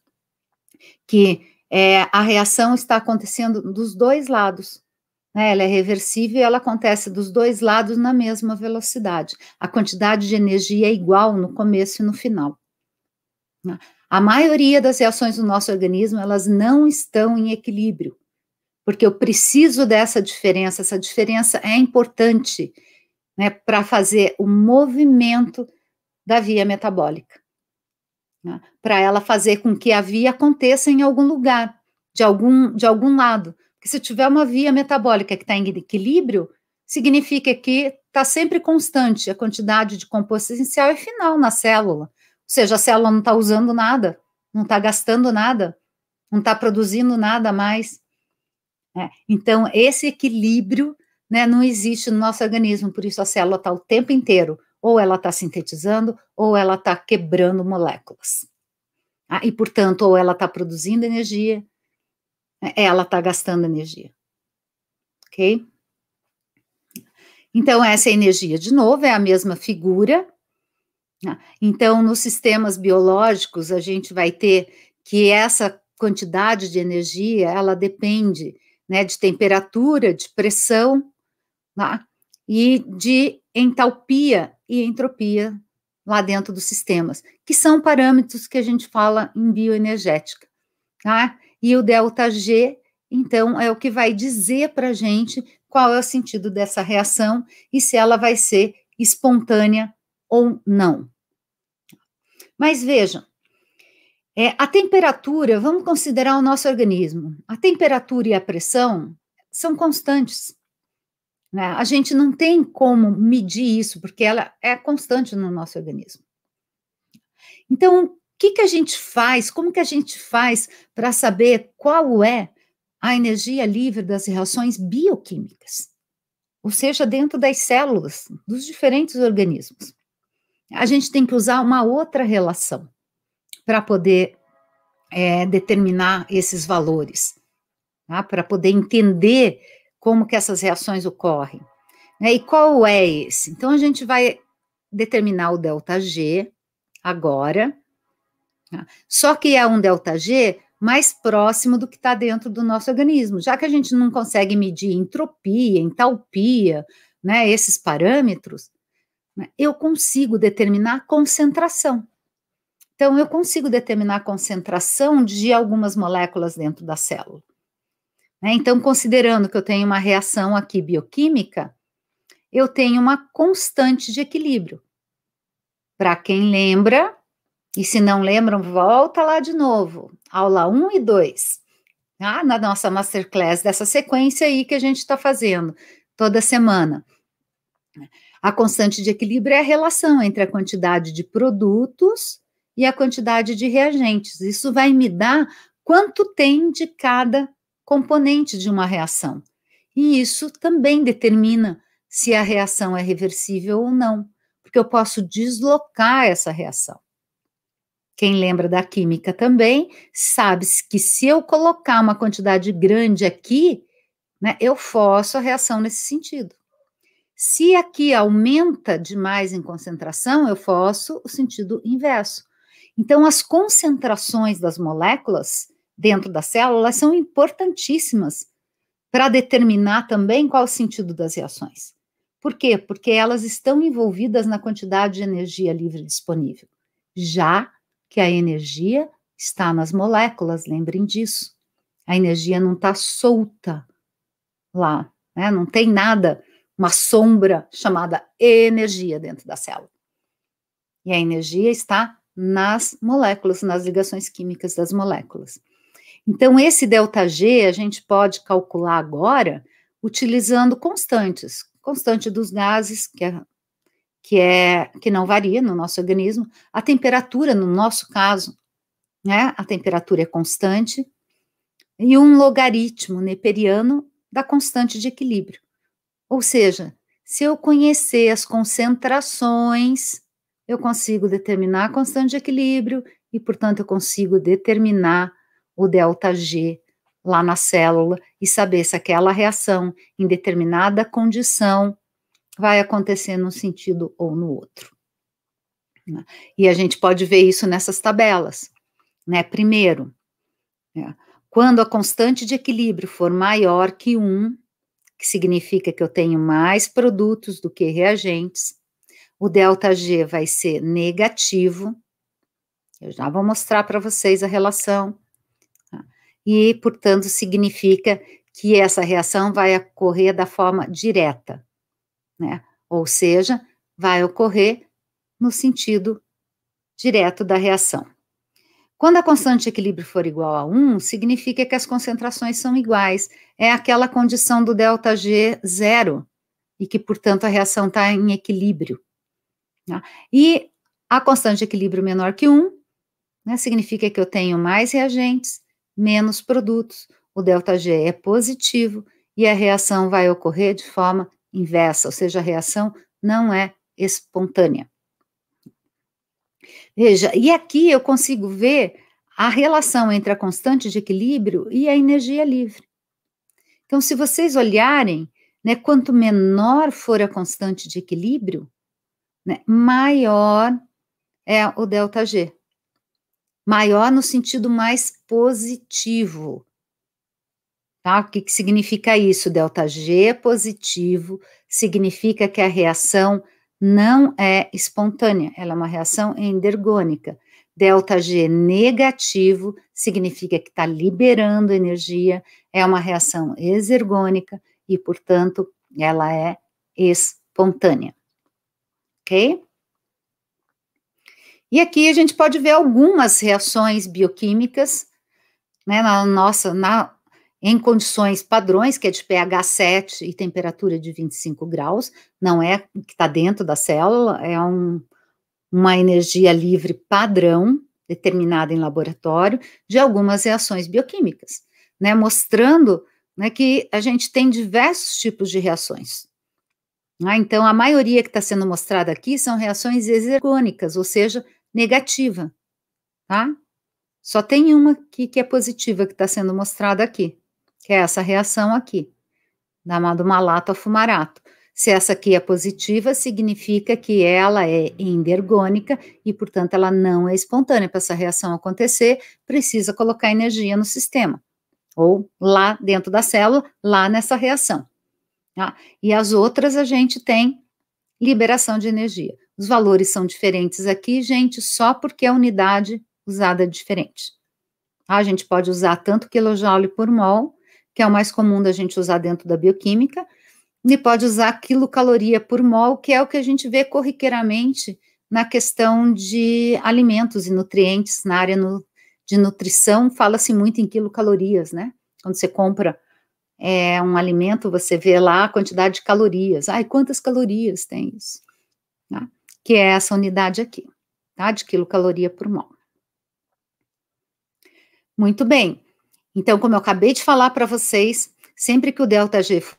Que é, a reação está acontecendo dos dois lados. Né? Ela é reversível e ela acontece dos dois lados na mesma velocidade. A quantidade de energia é igual no começo e no final. Né? A maioria das reações do nosso organismo, elas não estão em equilíbrio porque eu preciso dessa diferença, essa diferença é importante né, para fazer o movimento da via metabólica, né, para ela fazer com que a via aconteça em algum lugar, de algum, de algum lado. Porque se tiver uma via metabólica que está em equilíbrio, significa que está sempre constante a quantidade de composto essencial é final na célula. Ou seja, a célula não está usando nada, não está gastando nada, não está produzindo nada mais. Né? Então, esse equilíbrio né, não existe no nosso organismo, por isso a célula está o tempo inteiro, ou ela está sintetizando, ou ela está quebrando moléculas. Ah, e, portanto, ou ela está produzindo energia, né, ela está gastando energia. Ok? Então, essa energia, de novo, é a mesma figura. Né? Então, nos sistemas biológicos, a gente vai ter que essa quantidade de energia, ela depende né, de temperatura, de pressão, lá, e de entalpia e entropia lá dentro dos sistemas, que são parâmetros que a gente fala em bioenergética. Tá? E o delta G, então, é o que vai dizer para a gente qual é o sentido dessa reação e se ela vai ser espontânea ou não. Mas vejam, é, a temperatura, vamos considerar o nosso organismo. A temperatura e a pressão são constantes. Né? A gente não tem como medir isso, porque ela é constante no nosso organismo. Então, o que, que a gente faz? Como que a gente faz para saber qual é a energia livre das reações bioquímicas? Ou seja, dentro das células, dos diferentes organismos. A gente tem que usar uma outra relação para poder é, determinar esses valores, tá? para poder entender como que essas reações ocorrem. Né? E qual é esse? Então, a gente vai determinar o delta G agora, tá? só que é um delta G mais próximo do que está dentro do nosso organismo, já que a gente não consegue medir entropia, entalpia, né, esses parâmetros, né, eu consigo determinar a concentração. Então, eu consigo determinar a concentração de algumas moléculas dentro da célula. Né? Então, considerando que eu tenho uma reação aqui bioquímica, eu tenho uma constante de equilíbrio. Para quem lembra, e se não lembram, volta lá de novo, aula 1 e 2, tá? na nossa masterclass dessa sequência aí que a gente está fazendo toda semana. A constante de equilíbrio é a relação entre a quantidade de produtos e a quantidade de reagentes. Isso vai me dar quanto tem de cada componente de uma reação. E isso também determina se a reação é reversível ou não, porque eu posso deslocar essa reação. Quem lembra da química também sabe que se eu colocar uma quantidade grande aqui, né, eu forço a reação nesse sentido. Se aqui aumenta demais em concentração, eu forço o sentido inverso. Então, as concentrações das moléculas dentro da célula são importantíssimas para determinar também qual o sentido das reações. Por quê? Porque elas estão envolvidas na quantidade de energia livre disponível, já que a energia está nas moléculas, lembrem disso. A energia não está solta lá, né? não tem nada, uma sombra chamada energia dentro da célula. E a energia está nas moléculas, nas ligações químicas das moléculas. Então, esse delta G a gente pode calcular agora utilizando constantes, constante dos gases, que é, que é que não varia no nosso organismo, a temperatura, no nosso caso, né, a temperatura é constante, e um logaritmo neperiano da constante de equilíbrio. Ou seja, se eu conhecer as concentrações eu consigo determinar a constante de equilíbrio e, portanto, eu consigo determinar o delta G lá na célula e saber se aquela reação em determinada condição vai acontecer num sentido ou no outro. Né? E a gente pode ver isso nessas tabelas. Né? Primeiro, né, quando a constante de equilíbrio for maior que 1, que significa que eu tenho mais produtos do que reagentes, o delta G vai ser negativo. Eu já vou mostrar para vocês a relação. Tá? E, portanto, significa que essa reação vai ocorrer da forma direta, né? Ou seja, vai ocorrer no sentido direto da reação. Quando a constante de equilíbrio for igual a 1, significa que as concentrações são iguais. É aquela condição do delta G zero, e que, portanto, a reação está em equilíbrio. Né? E a constante de equilíbrio menor que 1 né, significa que eu tenho mais reagentes, menos produtos, o delta G é positivo e a reação vai ocorrer de forma inversa, ou seja, a reação não é espontânea. Veja, e aqui eu consigo ver a relação entre a constante de equilíbrio e a energia livre. Então, se vocês olharem, né, quanto menor for a constante de equilíbrio, né, maior é o delta G. Maior no sentido mais positivo. Tá? O que, que significa isso? Delta G positivo significa que a reação não é espontânea, ela é uma reação endergônica. Delta G negativo significa que está liberando energia, é uma reação exergônica e, portanto, ela é espontânea ok? E aqui a gente pode ver algumas reações bioquímicas, né, na nossa, na, em condições padrões, que é de pH 7 e temperatura de 25 graus, não é que está dentro da célula, é um, uma energia livre padrão, determinada em laboratório, de algumas reações bioquímicas, né, mostrando né, que a gente tem diversos tipos de reações. Ah, então, a maioria que está sendo mostrada aqui são reações exergônicas, ou seja, negativa. Tá? Só tem uma que, que é positiva que está sendo mostrada aqui, que é essa reação aqui, da, malato a fumarato. Se essa aqui é positiva, significa que ela é endergônica e, portanto, ela não é espontânea. Para essa reação acontecer, precisa colocar energia no sistema, ou lá dentro da célula, lá nessa reação. Tá? E as outras a gente tem liberação de energia. Os valores são diferentes aqui, gente, só porque a unidade usada é diferente. Tá? A gente pode usar tanto quilojoule por mol, que é o mais comum da gente usar dentro da bioquímica, e pode usar quilocaloria por mol, que é o que a gente vê corriqueiramente na questão de alimentos e nutrientes, na área no, de nutrição, fala-se muito em quilocalorias, né? Quando você compra é, um alimento, você vê lá a quantidade de calorias. Ai, quantas calorias tem isso? Tá? Que é essa unidade aqui, tá? De quilocaloria por mol. Muito bem. Então, como eu acabei de falar para vocês, sempre que o delta G for,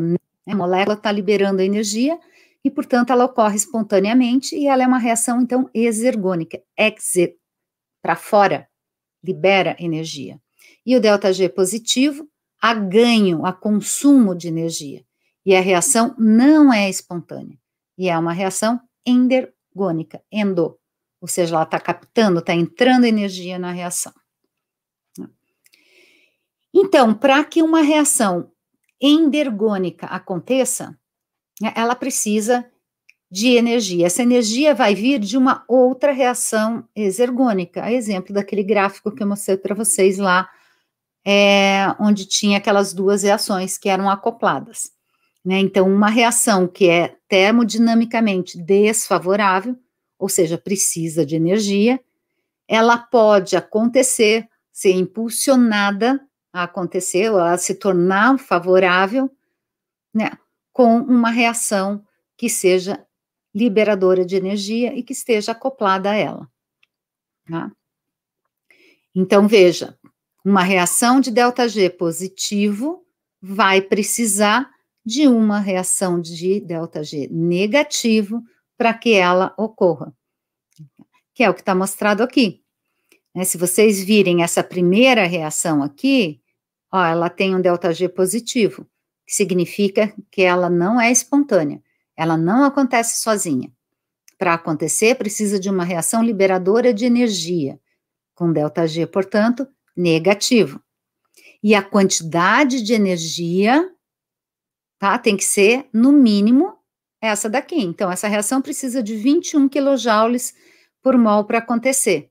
né, a molécula está liberando energia, e, portanto, ela ocorre espontaneamente e ela é uma reação, então, exergônica, exer, para fora, libera energia. E o delta G positivo, a ganho, a consumo de energia. E a reação não é espontânea, e é uma reação endergônica, endo, ou seja, ela está captando, está entrando energia na reação. Então, para que uma reação endergônica aconteça, né, ela precisa de energia. Essa energia vai vir de uma outra reação exergônica, a exemplo daquele gráfico que eu mostrei para vocês lá, é, onde tinha aquelas duas reações que eram acopladas. Né? Então, uma reação que é termodinamicamente desfavorável, ou seja, precisa de energia, ela pode acontecer, ser impulsionada a acontecer, ou a se tornar favorável, né? com uma reação que seja liberadora de energia e que esteja acoplada a ela. Tá? Então, veja, uma reação de ΔG positivo vai precisar de uma reação de ΔG negativo para que ela ocorra, que é o que está mostrado aqui. Né, se vocês virem essa primeira reação aqui, ó, ela tem um ΔG positivo que significa que ela não é espontânea, ela não acontece sozinha. Para acontecer, precisa de uma reação liberadora de energia, com ΔG, portanto, negativo. E a quantidade de energia tá, tem que ser, no mínimo, essa daqui. Então, essa reação precisa de 21 kJ por mol para acontecer.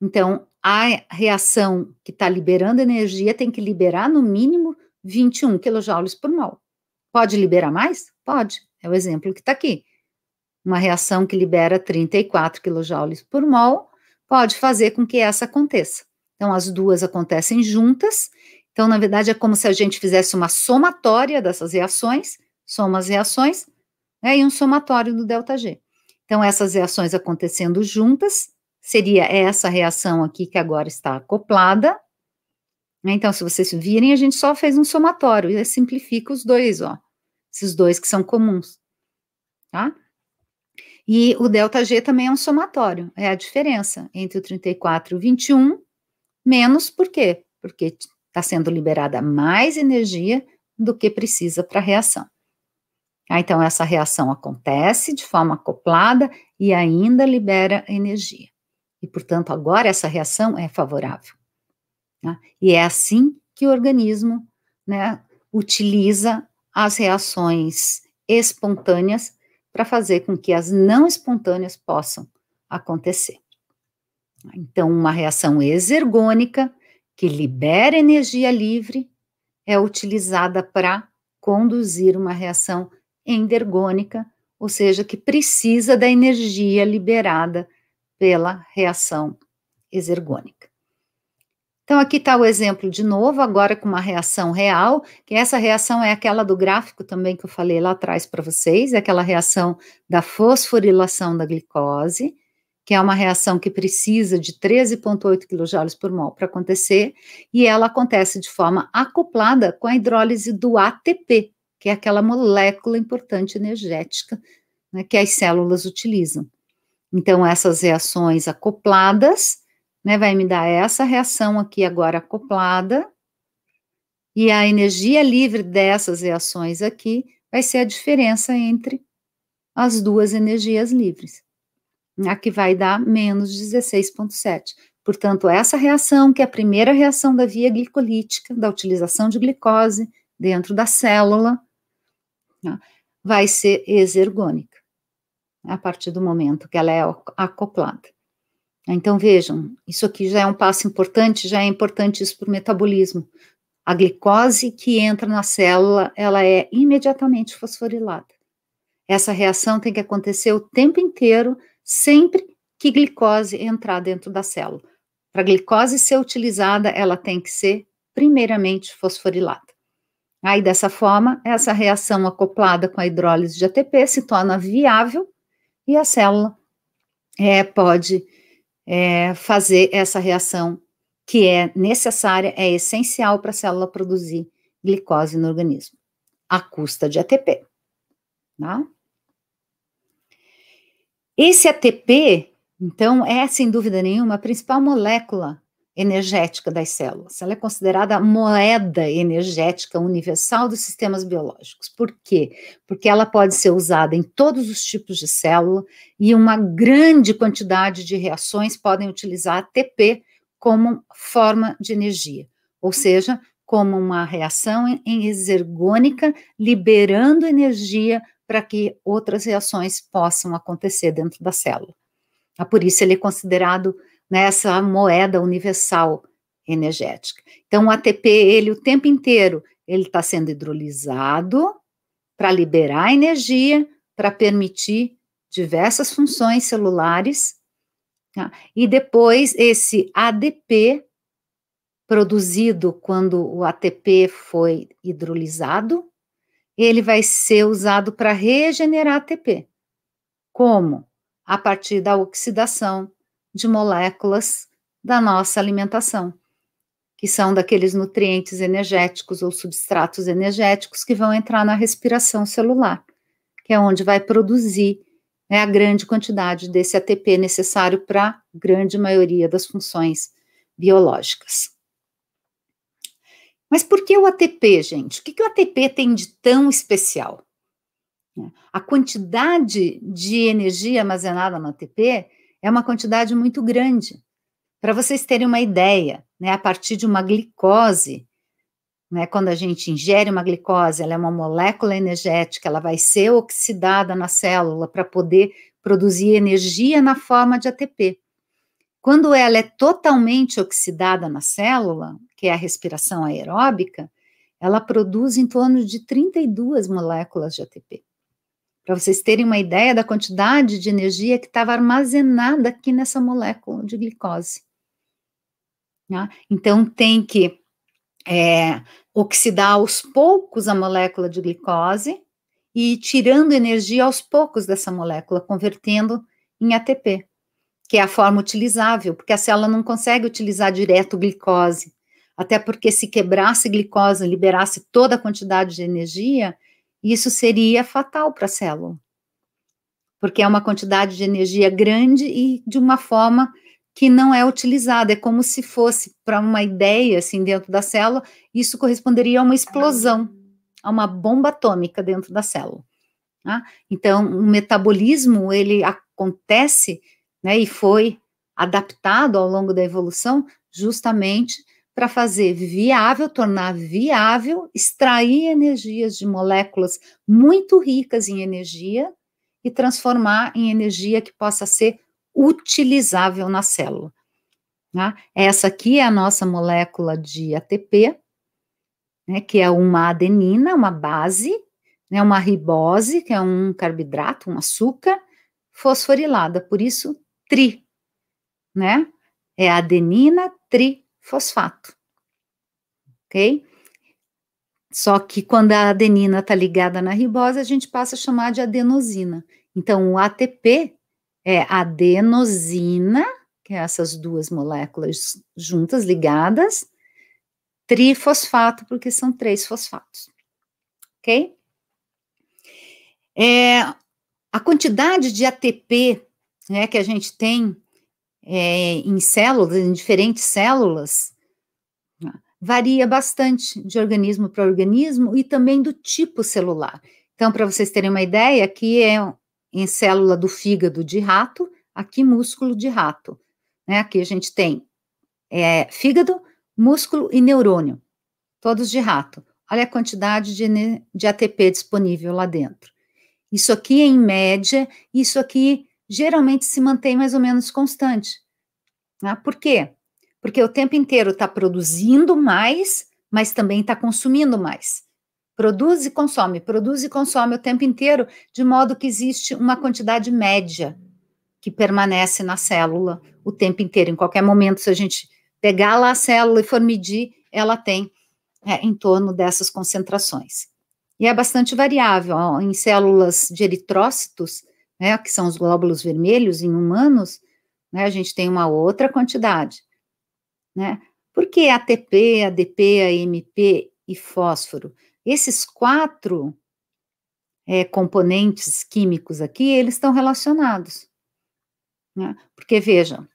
Então, a reação que está liberando energia tem que liberar no mínimo 21 kJ por mol. Pode liberar mais? Pode. É o exemplo que está aqui. Uma reação que libera 34 kJ por mol pode fazer com que essa aconteça. Então, as duas acontecem juntas. Então, na verdade, é como se a gente fizesse uma somatória dessas reações, soma as reações, né, e um somatório do ΔG. Então, essas reações acontecendo juntas, seria essa reação aqui que agora está acoplada, né? Então, se vocês virem, a gente só fez um somatório e simplifica os dois, ó. Esses dois que são comuns, tá? E o delta G também é um somatório, é a diferença entre o 34 e o 21, menos por quê? Porque está sendo liberada mais energia do que precisa para a reação. Ah, então, essa reação acontece de forma acoplada e ainda libera energia. E, portanto, agora essa reação é favorável. Né? E é assim que o organismo né, utiliza as reações espontâneas para fazer com que as não espontâneas possam acontecer. Então, uma reação exergônica que libera energia livre é utilizada para conduzir uma reação endergônica, ou seja, que precisa da energia liberada pela reação exergônica. Então, aqui está o exemplo de novo, agora com uma reação real, que essa reação é aquela do gráfico também que eu falei lá atrás para vocês, é aquela reação da fosforilação da glicose, que é uma reação que precisa de 13,8 kJ por mol para acontecer, e ela acontece de forma acoplada com a hidrólise do ATP, que é aquela molécula importante energética né, que as células utilizam. Então, essas reações acopladas né? Vai me dar essa reação aqui agora acoplada, e a energia livre dessas reações aqui vai ser a diferença entre as duas energias livres, a que vai dar menos 16,7. Portanto, essa reação, que é a primeira reação da via glicolítica, da utilização de glicose dentro da célula, né, vai ser exergônica, a partir do momento que ela é acoplada. Então vejam, isso aqui já é um passo importante, já é importante isso para o metabolismo. A glicose que entra na célula, ela é imediatamente fosforilada. Essa reação tem que acontecer o tempo inteiro, sempre que glicose entrar dentro da célula. Para a glicose ser utilizada, ela tem que ser primeiramente fosforilada. Aí, dessa forma, essa reação acoplada com a hidrólise de ATP se torna viável e a célula é, pode é, fazer essa reação que é necessária, é essencial para a célula produzir glicose no organismo, à custa de ATP. Tá? Esse ATP, então, é sem dúvida nenhuma a principal molécula energética das células. Ela é considerada a moeda energética universal dos sistemas biológicos. Por quê? Porque ela pode ser usada em todos os tipos de célula e uma grande quantidade de reações podem utilizar ATP como forma de energia, ou seja, como uma reação em exergônica liberando energia para que outras reações possam acontecer dentro da célula. Ah, por isso ele é considerado nessa moeda universal energética. Então, o ATP, ele o tempo inteiro, ele está sendo hidrolisado para liberar energia, para permitir diversas funções celulares. Tá? E depois, esse ADP, produzido quando o ATP foi hidrolisado, ele vai ser usado para regenerar ATP. Como? A partir da oxidação de moléculas da nossa alimentação, que são daqueles nutrientes energéticos ou substratos energéticos que vão entrar na respiração celular, que é onde vai produzir né, a grande quantidade desse ATP necessário para a grande maioria das funções biológicas. Mas por que o ATP, gente? O que, que o ATP tem de tão especial? A quantidade de energia armazenada no ATP é uma quantidade muito grande. Para vocês terem uma ideia, né, a partir de uma glicose, né, quando a gente ingere uma glicose, ela é uma molécula energética, ela vai ser oxidada na célula para poder produzir energia na forma de ATP. Quando ela é totalmente oxidada na célula, que é a respiração aeróbica, ela produz em torno de 32 moléculas de ATP para vocês terem uma ideia da quantidade de energia que estava armazenada aqui nessa molécula de glicose. Né? Então, tem que é, oxidar aos poucos a molécula de glicose e tirando energia aos poucos dessa molécula, convertendo em ATP, que é a forma utilizável, porque a célula não consegue utilizar direto glicose. Até porque se quebrasse glicose, liberasse toda a quantidade de energia, isso seria fatal para a célula, porque é uma quantidade de energia grande e de uma forma que não é utilizada. É como se fosse para uma ideia assim dentro da célula, isso corresponderia a uma explosão, a uma bomba atômica dentro da célula. Tá? Então, o metabolismo ele acontece, né, e foi adaptado ao longo da evolução justamente para fazer viável, tornar viável, extrair energias de moléculas muito ricas em energia e transformar em energia que possa ser utilizável na célula. Tá? Essa aqui é a nossa molécula de ATP, né, que é uma adenina, uma base, né, uma ribose, que é um carboidrato, um açúcar, fosforilada, por isso tri, né? É adenina tri fosfato. Ok? Só que quando a adenina está ligada na ribose, a gente passa a chamar de adenosina. Então, o ATP é adenosina, que é essas duas moléculas juntas, ligadas, trifosfato, porque são três fosfatos. Ok? É, a quantidade de ATP né, que a gente tem é, em células, em diferentes células, varia bastante de organismo para organismo e também do tipo celular. Então, para vocês terem uma ideia, aqui é em célula do fígado de rato, aqui músculo de rato. Né? Aqui a gente tem é, fígado, músculo e neurônio, todos de rato. Olha a quantidade de, de ATP disponível lá dentro. Isso aqui é em média, isso aqui geralmente se mantém mais ou menos constante. Né? Por quê? Porque o tempo inteiro está produzindo mais, mas também está consumindo mais. Produz e consome, produz e consome o tempo inteiro, de modo que existe uma quantidade média que permanece na célula o tempo inteiro. Em qualquer momento, se a gente pegar lá a célula e for medir, ela tem é, em torno dessas concentrações. E é bastante variável. Ó, em células de eritrócitos, né, que são os glóbulos vermelhos em humanos, né, a gente tem uma outra quantidade, né? Por que ATP, ADP, AMP e fósforo? Esses quatro é, componentes químicos aqui, eles estão relacionados. Né? Porque, vejam,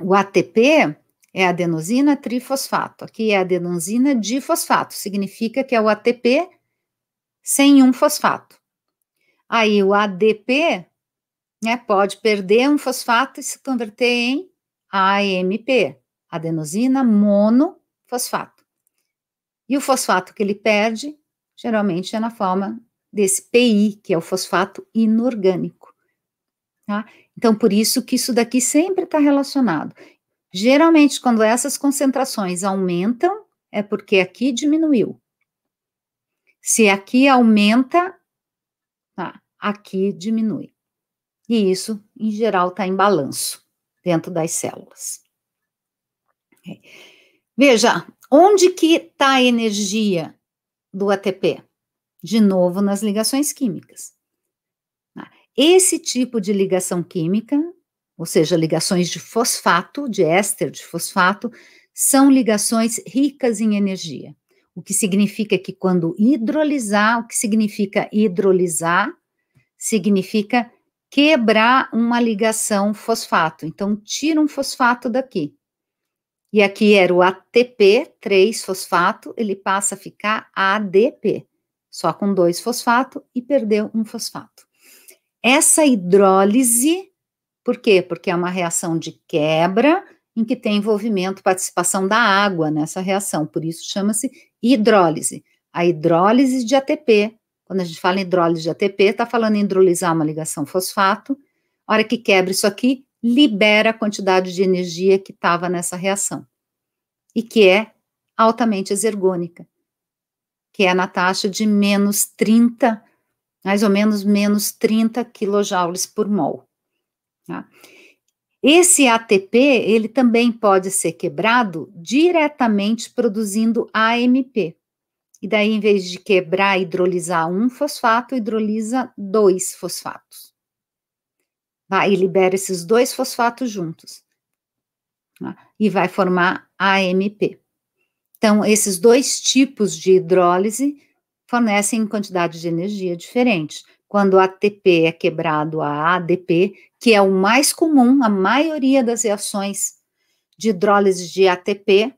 o ATP é adenosina trifosfato, aqui é adenosina difosfato, significa que é o ATP sem um fosfato. Aí o ADP né, pode perder um fosfato e se converter em AMP, adenosina monofosfato. E o fosfato que ele perde, geralmente é na forma desse PI, que é o fosfato inorgânico. Tá? Então, por isso que isso daqui sempre está relacionado. Geralmente, quando essas concentrações aumentam, é porque aqui diminuiu. Se aqui aumenta, aqui diminui. E isso, em geral, está em balanço dentro das células. É. Veja, onde que está a energia do ATP? De novo, nas ligações químicas. Tá? Esse tipo de ligação química, ou seja, ligações de fosfato, de éster de fosfato, são ligações ricas em energia. O que significa que quando hidrolisar, o que significa hidrolisar? significa quebrar uma ligação fosfato. Então, tira um fosfato daqui. E aqui era o ATP, 3-fosfato, ele passa a ficar ADP, só com 2-fosfato e perdeu um fosfato. Essa hidrólise, por quê? Porque é uma reação de quebra em que tem envolvimento, participação da água nessa reação, por isso chama-se hidrólise. A hidrólise de ATP quando a gente fala em hidrólise de ATP, está falando em hidrolisar uma ligação fosfato. A hora que quebra isso aqui, libera a quantidade de energia que estava nessa reação e que é altamente exergônica, que é na taxa de menos 30, mais ou menos menos 30 kJ por mol. Tá? Esse ATP, ele também pode ser quebrado diretamente produzindo AMP. E daí, em vez de quebrar, hidrolisar um fosfato, hidrolisa dois fosfatos. Vai e libera esses dois fosfatos juntos. Tá? E vai formar AMP. Então, esses dois tipos de hidrólise fornecem quantidade de energia diferente. Quando o ATP é quebrado a ADP, que é o mais comum, a maioria das reações de hidrólise de ATP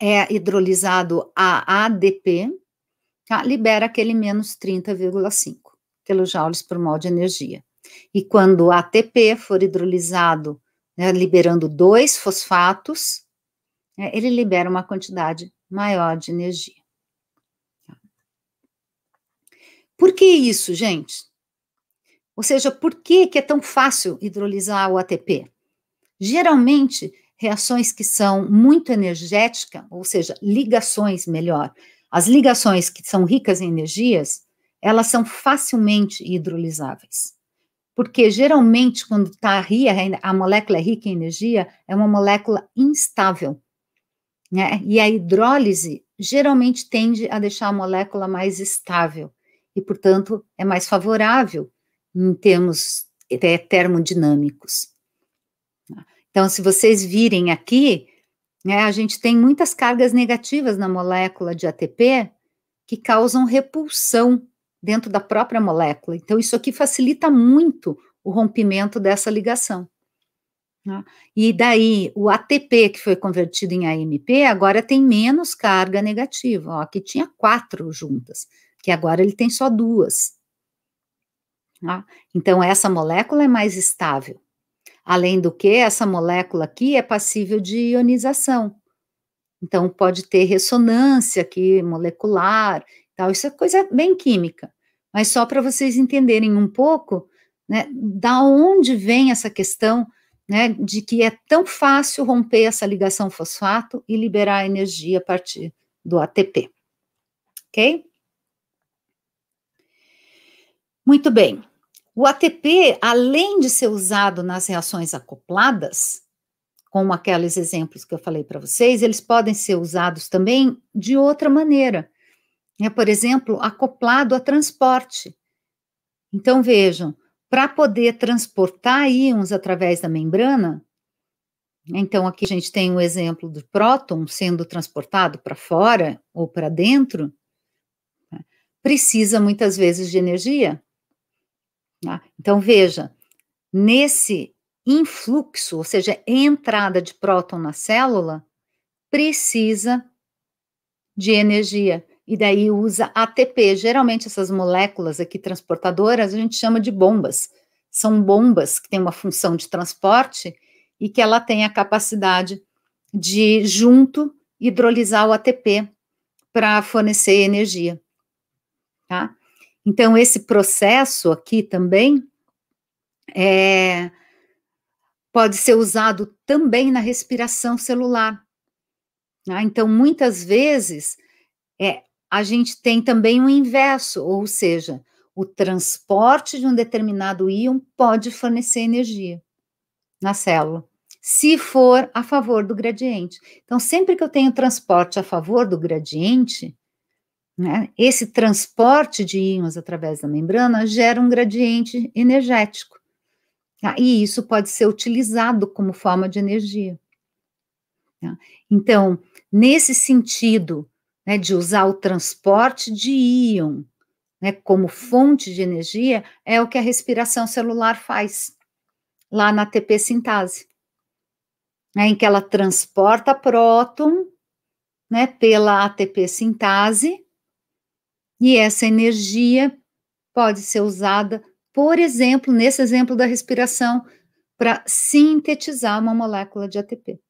é hidrolisado a ADP, tá? libera aquele menos 30,5 kJ por mol de energia. E quando o ATP for hidrolisado, né, liberando dois fosfatos, né, ele libera uma quantidade maior de energia. Por que isso, gente? Ou seja, por que, que é tão fácil hidrolisar o ATP? Geralmente reações que são muito energéticas, ou seja, ligações melhor. As ligações que são ricas em energias, elas são facilmente hidrolisáveis. Porque geralmente, quando está a molécula é rica em energia, é uma molécula instável. Né? E a hidrólise geralmente tende a deixar a molécula mais estável e, portanto, é mais favorável em termos é, termodinâmicos. Então, se vocês virem aqui, né, a gente tem muitas cargas negativas na molécula de ATP que causam repulsão dentro da própria molécula. Então, isso aqui facilita muito o rompimento dessa ligação. Né? E daí, o ATP que foi convertido em AMP agora tem menos carga negativa. Ó, aqui tinha quatro juntas, que agora ele tem só duas. Né? Então, essa molécula é mais estável. Além do que, essa molécula aqui é passível de ionização. Então, pode ter ressonância aqui molecular, tal. Isso é coisa bem química. Mas só para vocês entenderem um pouco, né, da onde vem essa questão, né, de que é tão fácil romper essa ligação fosfato e liberar energia a partir do ATP. OK? Muito bem. O ATP, além de ser usado nas reações acopladas, como aqueles exemplos que eu falei para vocês, eles podem ser usados também de outra maneira. É, por exemplo, acoplado a transporte. Então, vejam, para poder transportar íons através da membrana, então aqui a gente tem o um exemplo do próton sendo transportado para fora ou para dentro, né, precisa muitas vezes de energia. Né? Então, veja, nesse influxo, ou seja, entrada de próton na célula, precisa de energia. E daí usa ATP. Geralmente, essas moléculas aqui transportadoras a gente chama de bombas. São bombas que têm uma função de transporte e que ela tem a capacidade de, junto, hidrolisar o ATP para fornecer energia. Tá? Então, esse processo aqui também é, pode ser usado também na respiração celular. Né? Então, muitas vezes, é, a gente tem também o inverso, ou seja, o transporte de um determinado íon pode fornecer energia na célula, se for a favor do gradiente. Então, sempre que eu tenho transporte a favor do gradiente, né? Esse transporte de íons através da membrana gera um gradiente energético. Ah, e isso pode ser utilizado como forma de energia. Né? Então, nesse sentido, né, de usar o transporte de íon né, como fonte de energia, é o que a respiração celular faz lá na TP sintase, né, em que ela transporta próton né, pela ATP sintase e essa energia pode ser usada, por exemplo, nesse exemplo da respiração, para sintetizar uma molécula de ATP.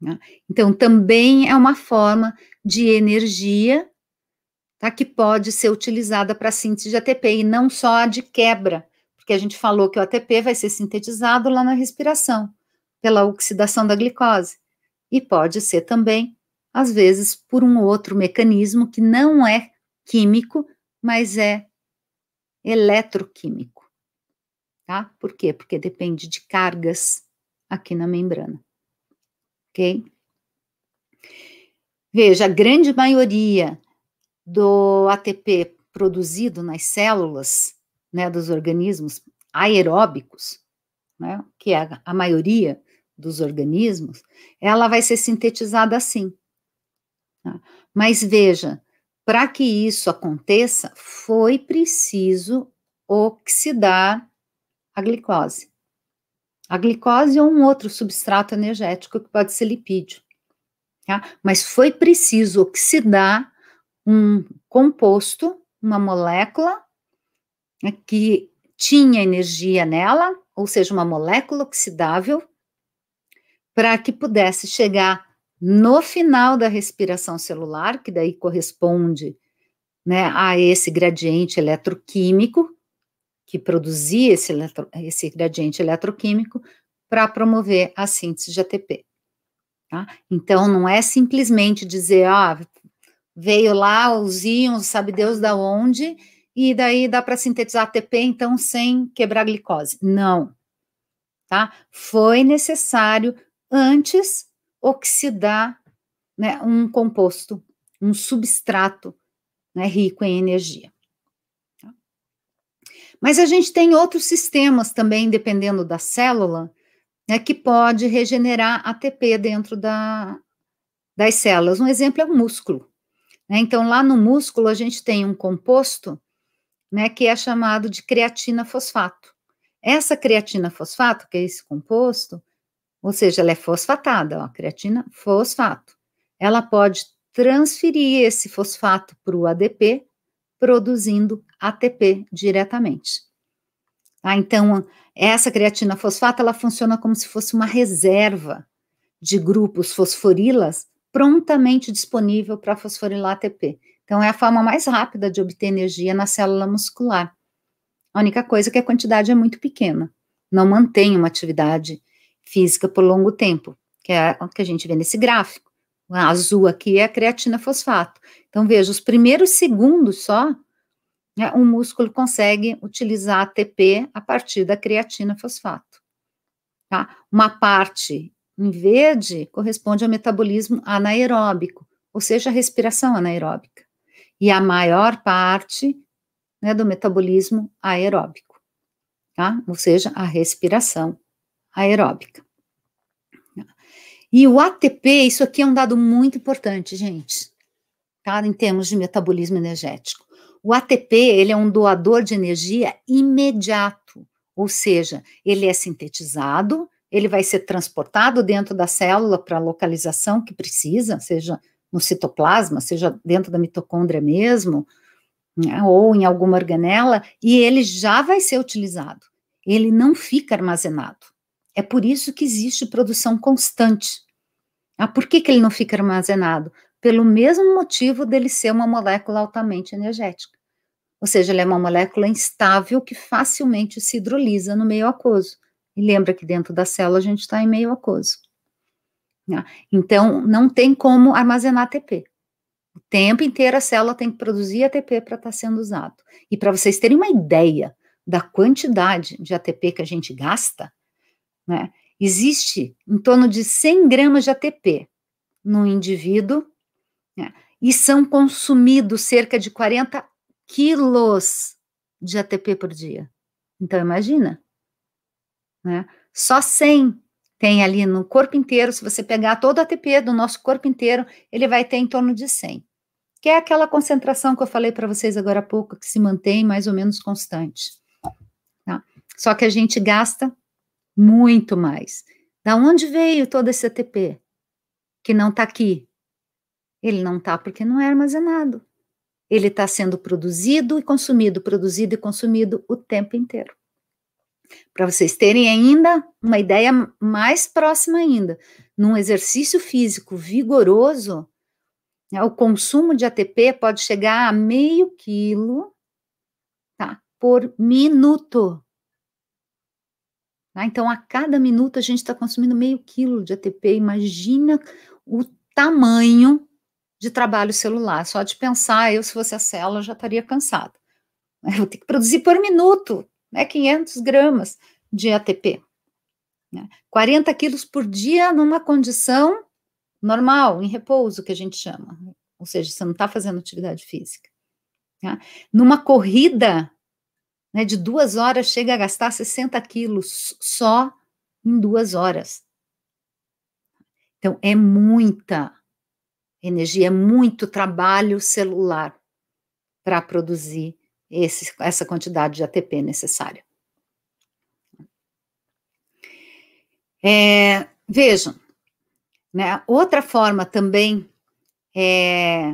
Né? Então, também é uma forma de energia tá, que pode ser utilizada para síntese de ATP e não só a de quebra, porque a gente falou que o ATP vai ser sintetizado lá na respiração, pela oxidação da glicose, e pode ser também às vezes por um outro mecanismo que não é químico, mas é eletroquímico. Tá? Por quê? Porque depende de cargas aqui na membrana. Ok? Veja, a grande maioria do ATP produzido nas células né, dos organismos aeróbicos, né, que é a maioria dos organismos, ela vai ser sintetizada assim, Tá. Mas veja, para que isso aconteça, foi preciso oxidar a glicose. A glicose é um outro substrato energético que pode ser lipídio. Tá? Mas foi preciso oxidar um composto, uma molécula né, que tinha energia nela, ou seja, uma molécula oxidável, para que pudesse chegar no final da respiração celular, que daí corresponde né, a esse gradiente eletroquímico, que produzia esse, eletro, esse gradiente eletroquímico, para promover a síntese de ATP. Tá? Então, não é simplesmente dizer, ah, veio lá os íons, sabe Deus da onde, e daí dá para sintetizar ATP, então, sem quebrar glicose. Não. Tá? Foi necessário, antes oxidar né, um composto, um substrato né, rico em energia. Mas a gente tem outros sistemas também, dependendo da célula, né, que pode regenerar ATP dentro da, das células. Um exemplo é o músculo. Né? Então, lá no músculo, a gente tem um composto né, que é chamado de creatina fosfato. Essa creatina fosfato, que é esse composto, ou seja, ela é fosfatada, ó, creatina fosfato. Ela pode transferir esse fosfato para o ADP, produzindo ATP diretamente. Ah, então, essa creatina fosfato ela funciona como se fosse uma reserva de grupos fosforilas prontamente disponível para fosforilar ATP. Então, é a forma mais rápida de obter energia na célula muscular. A única coisa é que a quantidade é muito pequena, não mantém uma atividade física por longo tempo, que é o que a gente vê nesse gráfico. O azul aqui é a creatina fosfato. Então, veja, os primeiros segundos só, né, um músculo consegue utilizar ATP a partir da creatina fosfato. Tá? Uma parte em verde corresponde ao metabolismo anaeróbico, ou seja, a respiração anaeróbica. E a maior parte né, do metabolismo aeróbico, tá? ou seja, a respiração aeróbica. E o ATP, isso aqui é um dado muito importante, gente, tá? em termos de metabolismo energético. O ATP, ele é um doador de energia imediato, ou seja, ele é sintetizado, ele vai ser transportado dentro da célula para a localização que precisa, seja no citoplasma, seja dentro da mitocôndria mesmo, né, ou em alguma organela, e ele já vai ser utilizado. Ele não fica armazenado. É por isso que existe produção constante. Ah, por que, que ele não fica armazenado? Pelo mesmo motivo dele ser uma molécula altamente energética. Ou seja, ele é uma molécula instável que facilmente se hidrolisa no meio aquoso. E lembra que dentro da célula a gente está em meio aquoso. Ah, então, não tem como armazenar ATP. O tempo inteiro a célula tem que produzir ATP para estar tá sendo usado. E para vocês terem uma ideia da quantidade de ATP que a gente gasta, né? Existe em torno de 100 gramas de ATP no indivíduo né? e são consumidos cerca de 40 quilos de ATP por dia. Então, imagina. Né? Só 100 tem ali no corpo inteiro, se você pegar todo o ATP do nosso corpo inteiro, ele vai ter em torno de 100 que é aquela concentração que eu falei para vocês agora há pouco, que se mantém mais ou menos constante. Tá? Só que a gente gasta muito mais. Da onde veio todo esse ATP que não está aqui? Ele não está porque não é armazenado. Ele está sendo produzido e consumido, produzido e consumido o tempo inteiro. Para vocês terem ainda uma ideia mais próxima ainda, num exercício físico vigoroso, né, o consumo de ATP pode chegar a meio quilo tá, por minuto. Tá? Então, a cada minuto a gente está consumindo meio quilo de ATP. Imagina o tamanho de trabalho celular. Só de pensar, eu, se fosse a célula, já estaria cansada. [LAUGHS] Eu vou ter que produzir por minuto né, 500 gramas de ATP. Né? 40 quilos por dia numa condição normal, em repouso, que a gente chama. Ou seja, você não está fazendo atividade física. Né? Numa corrida né, de duas horas chega a gastar 60 quilos só em duas horas. Então, é muita energia, é muito trabalho celular para produzir esse, essa quantidade de ATP necessária. É, vejam, né, outra forma também é,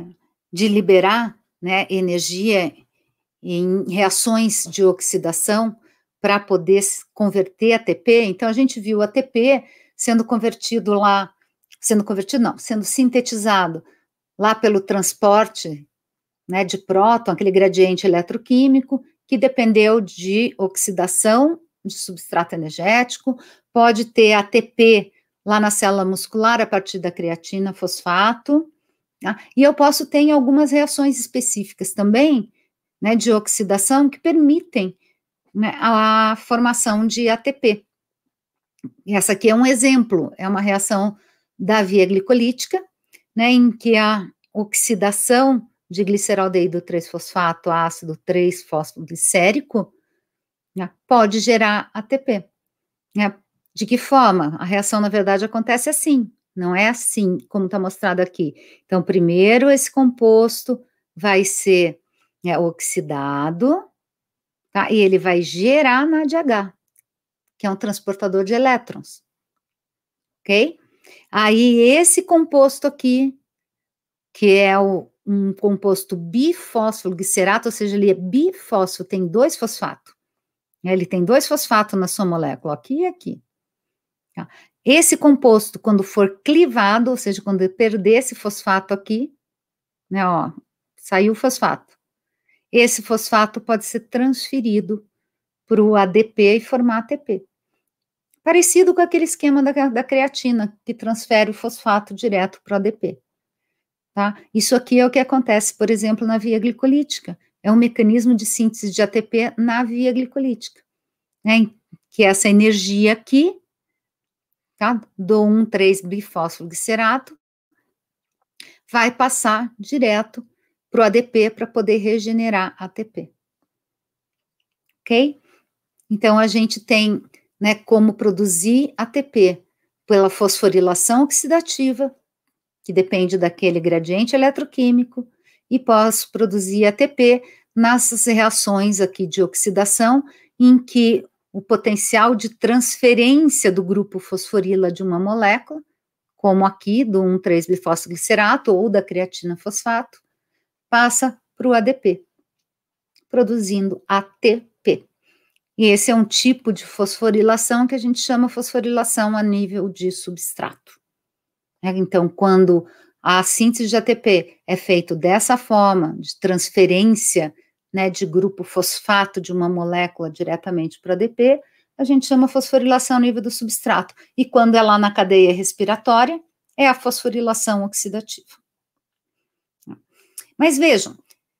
de liberar né, energia em reações de oxidação para poder converter ATP. Então a gente viu ATP sendo convertido lá, sendo convertido não, sendo sintetizado lá pelo transporte né, de próton, aquele gradiente eletroquímico que dependeu de oxidação de substrato energético, pode ter ATP lá na célula muscular a partir da creatina fosfato, né? e eu posso ter algumas reações específicas também né, de oxidação que permitem né, a formação de ATP. E essa aqui é um exemplo, é uma reação da via glicolítica, né, em que a oxidação de gliceroldeído 3-fosfato ácido 3-fosfoglicérico né, pode gerar ATP. Né? De que forma? A reação, na verdade, acontece assim, não é assim como está mostrado aqui. Então, primeiro esse composto vai ser é oxidado, tá? e ele vai gerar na que é um transportador de elétrons. Ok? Aí, esse composto aqui, que é o, um composto bifósforo, glicerato, ou seja, ele é bifósforo, tem dois fosfatos. Ele tem dois fosfatos na sua molécula, aqui e aqui. Tá? Esse composto, quando for clivado, ou seja, quando perder esse fosfato aqui, né, ó, saiu o fosfato. Esse fosfato pode ser transferido para o ADP e formar ATP. Parecido com aquele esquema da, da creatina, que transfere o fosfato direto para o ADP. Tá? Isso aqui é o que acontece, por exemplo, na via glicolítica. É um mecanismo de síntese de ATP na via glicolítica, né? que é essa energia aqui, tá? do 1,3-bifosfoglicerato, vai passar direto para o ADP para poder regenerar ATP. Ok? Então a gente tem né, como produzir ATP pela fosforilação oxidativa, que depende daquele gradiente eletroquímico, e posso produzir ATP nessas reações aqui de oxidação, em que o potencial de transferência do grupo fosforila de uma molécula, como aqui do 1,3-bifosfoglicerato ou da creatina fosfato, passa para o ADP, produzindo ATP. E esse é um tipo de fosforilação que a gente chama fosforilação a nível de substrato. É, então, quando a síntese de ATP é feita dessa forma, de transferência né, de grupo fosfato de uma molécula diretamente para o ADP, a gente chama fosforilação a nível do substrato. E quando é lá na cadeia respiratória, é a fosforilação oxidativa. Mas vejam,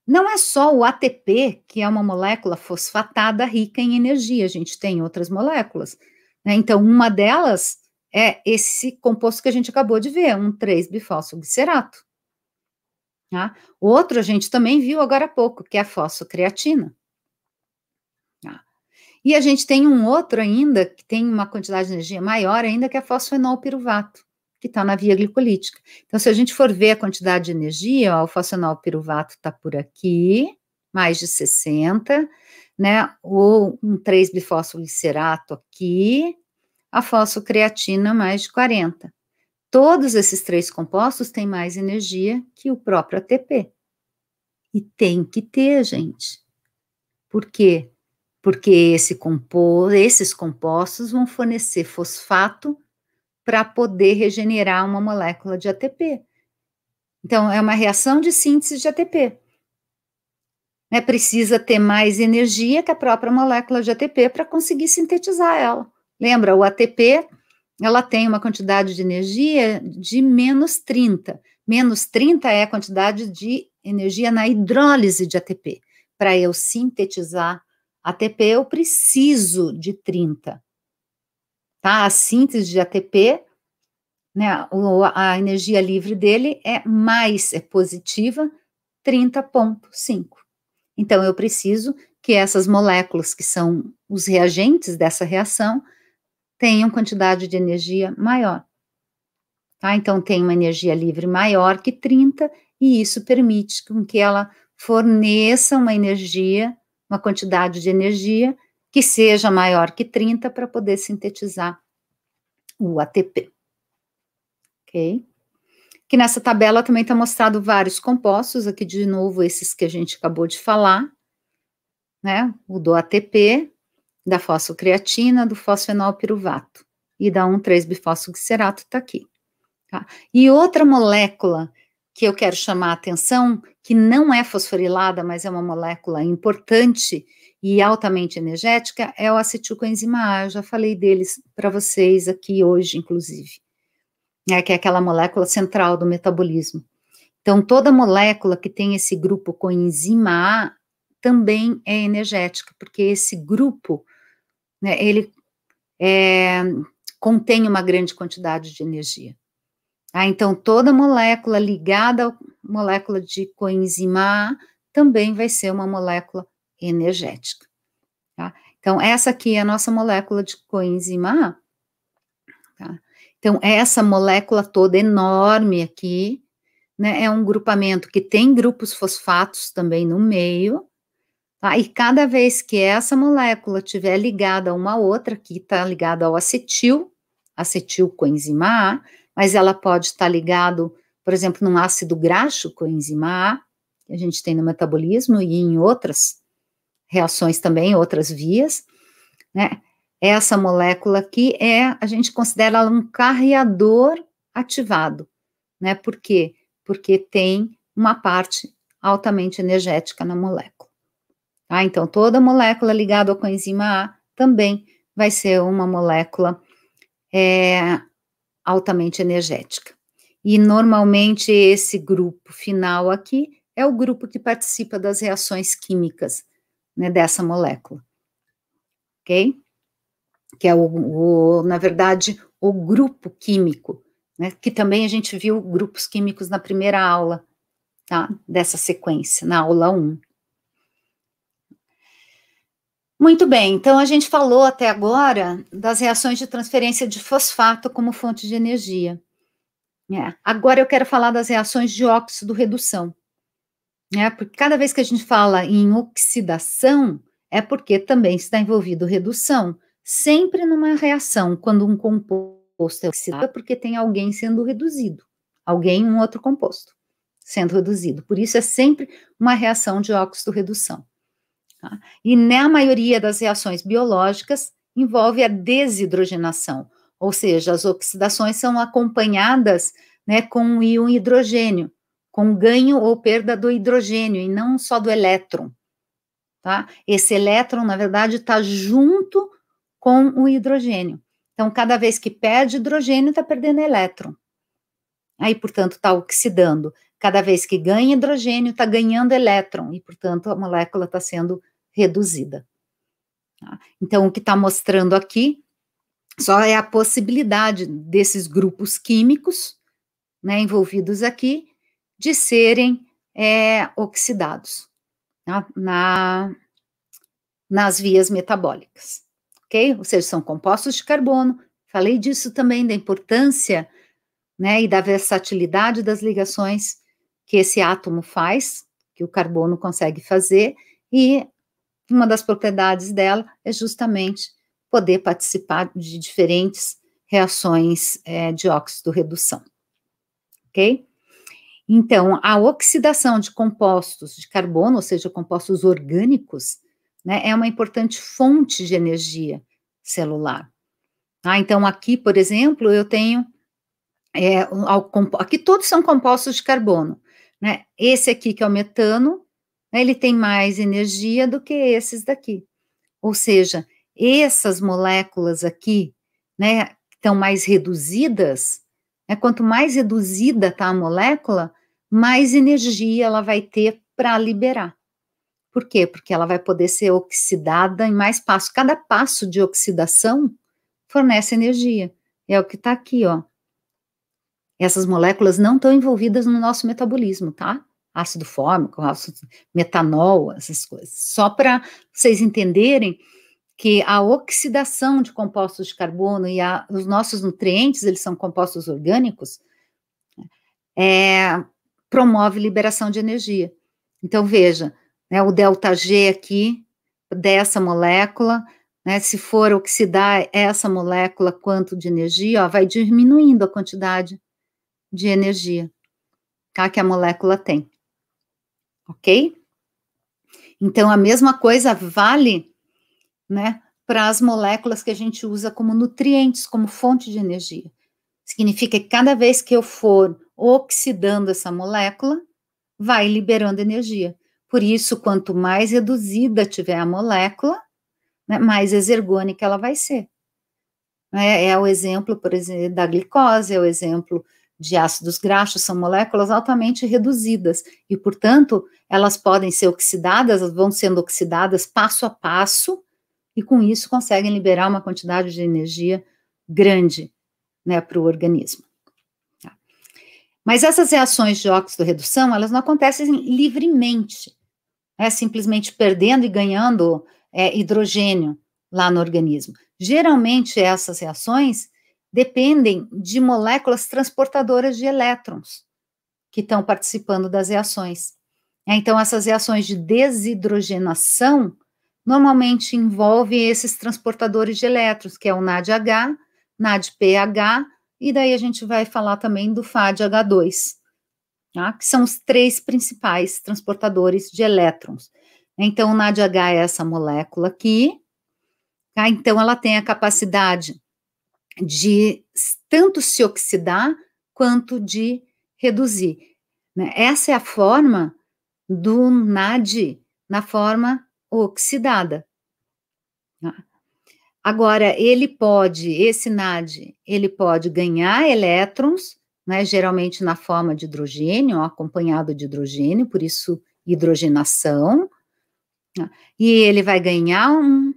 não é só o ATP, que é uma molécula fosfatada rica em energia, a gente tem outras moléculas. Né? Então, uma delas é esse composto que a gente acabou de ver, um 3-bifosfoglicerato. Tá? Outro a gente também viu agora há pouco, que é a fosfocreatina. Tá? E a gente tem um outro ainda, que tem uma quantidade de energia maior ainda, que é fosfenolpiruvato que está na via glicolítica. Então, se a gente for ver a quantidade de energia, ó, o fosfenol piruvato está por aqui, mais de 60, né? Ou um 3-bifosfoglicerato aqui, a fosfocreatina mais de 40. Todos esses três compostos têm mais energia que o próprio ATP. E tem que ter, gente. Por quê? Porque esse compo esses compostos vão fornecer fosfato para poder regenerar uma molécula de ATP. Então, é uma reação de síntese de ATP. É né, precisa ter mais energia que a própria molécula de ATP para conseguir sintetizar ela. Lembra, o ATP ela tem uma quantidade de energia de menos 30. Menos 30 é a quantidade de energia na hidrólise de ATP. Para eu sintetizar ATP, eu preciso de 30. Tá? A síntese de ATP, né, a energia livre dele é mais, é positiva, 30,5. Então, eu preciso que essas moléculas, que são os reagentes dessa reação, tenham quantidade de energia maior. Tá? Então, tem uma energia livre maior que 30, e isso permite com que ela forneça uma energia, uma quantidade de energia que seja maior que 30 para poder sintetizar o ATP. Ok? Que nessa tabela também está mostrado vários compostos, aqui de novo esses que a gente acabou de falar, né? O do ATP, da fosfocreatina, do fosfenolpiruvato e da 13 bifosfoglicerato está aqui. Tá? E outra molécula que eu quero chamar a atenção, que não é fosforilada, mas é uma molécula importante e altamente energética é o acetilcoenzima A. Eu já falei deles para vocês aqui hoje, inclusive, né, que é aquela molécula central do metabolismo. Então, toda molécula que tem esse grupo coenzima A também é energética, porque esse grupo, né, ele é, contém uma grande quantidade de energia. Ah, então, toda molécula ligada à molécula de coenzima A também vai ser uma molécula energética. Tá? Então, essa aqui é a nossa molécula de coenzima A. Tá? Então, essa molécula toda enorme aqui, né, é um grupamento que tem grupos fosfatos também no meio, tá? E cada vez que essa molécula tiver ligada a uma outra, que está ligada ao acetil, acetil coenzima A, mas ela pode estar tá ligada, por exemplo, num ácido graxo coenzima A, que a gente tem no metabolismo e em outras reações também, outras vias, né? Essa molécula aqui é, a gente considera ela um carreador ativado, né? Por quê? Porque tem uma parte altamente energética na molécula. Tá? Então, toda molécula ligada à coenzima A também vai ser uma molécula é, altamente energética. E normalmente esse grupo final aqui é o grupo que participa das reações químicas né, dessa molécula, ok? Que é, o, o, na verdade, o grupo químico, né, que também a gente viu grupos químicos na primeira aula, tá, dessa sequência, na aula 1. Muito bem, então a gente falou até agora das reações de transferência de fosfato como fonte de energia. É, agora eu quero falar das reações de óxido-redução. Né? Porque cada vez que a gente fala em oxidação, é porque também está envolvido redução. Sempre numa reação, quando um composto é oxidado, é porque tem alguém sendo reduzido, alguém, um outro composto sendo reduzido. Por isso é sempre uma reação de óxido-redução. Tá? E na maioria das reações biológicas envolve a desidrogenação, ou seja, as oxidações são acompanhadas né, com um íon hidrogênio com ganho ou perda do hidrogênio e não só do elétron. Tá? Esse elétron, na verdade, está junto com o hidrogênio. Então, cada vez que perde hidrogênio, está perdendo elétron. Aí, portanto, está oxidando. Cada vez que ganha hidrogênio, está ganhando elétron, e, portanto, a molécula está sendo reduzida. Tá? Então, o que está mostrando aqui só é a possibilidade desses grupos químicos né, envolvidos aqui de serem é, oxidados na, na, nas vias metabólicas, ok? Ou seja, são compostos de carbono. Falei disso também, da importância né, e da versatilidade das ligações que esse átomo faz, que o carbono consegue fazer, e uma das propriedades dela é justamente poder participar de diferentes reações é, de óxido redução. Ok? Então, a oxidação de compostos de carbono, ou seja, compostos orgânicos, né, é uma importante fonte de energia celular. Ah, então, aqui, por exemplo, eu tenho. É, aqui todos são compostos de carbono. Né? Esse aqui, que é o metano, né, ele tem mais energia do que esses daqui. Ou seja, essas moléculas aqui, né, estão mais reduzidas, é quanto mais reduzida está a molécula, mais energia ela vai ter para liberar. Por quê? Porque ela vai poder ser oxidada em mais passos. Cada passo de oxidação fornece energia. É o que está aqui, ó. Essas moléculas não estão envolvidas no nosso metabolismo, tá? Ácido fórmico, ácido metanol, essas coisas. Só para vocês entenderem que a oxidação de compostos de carbono e a, os nossos nutrientes, eles são compostos orgânicos, é, promove liberação de energia. Então, veja, né, o delta G aqui, dessa molécula, né, se for oxidar essa molécula quanto de energia, ó, vai diminuindo a quantidade de energia tá, que a molécula tem. Ok? Então, a mesma coisa vale né, para as moléculas que a gente usa como nutrientes, como fonte de energia. Significa que cada vez que eu for oxidando essa molécula, vai liberando energia. Por isso, quanto mais reduzida tiver a molécula, né, mais exergônica ela vai ser. É, é o exemplo, por exemplo, da glicose, é o exemplo de ácidos graxos são moléculas altamente reduzidas e, portanto, elas podem ser oxidadas, vão sendo oxidadas passo a passo, e com isso conseguem liberar uma quantidade de energia grande né, para o organismo. Tá? Mas essas reações de óxido-redução, elas não acontecem livremente, né, simplesmente perdendo e ganhando é, hidrogênio lá no organismo. Geralmente essas reações dependem de moléculas transportadoras de elétrons que estão participando das reações. É, então essas reações de desidrogenação normalmente envolve esses transportadores de elétrons, que é o NADH, NADPH, e daí a gente vai falar também do FADH2, tá? que são os três principais transportadores de elétrons. Então, o NADH é essa molécula aqui, tá? então ela tem a capacidade de tanto se oxidar quanto de reduzir. Né? Essa é a forma do NAD na forma oxidada. Agora, ele pode, esse NAD, ele pode ganhar elétrons, né, geralmente na forma de hidrogênio, acompanhado de hidrogênio, por isso hidrogenação, e ele vai ganhar um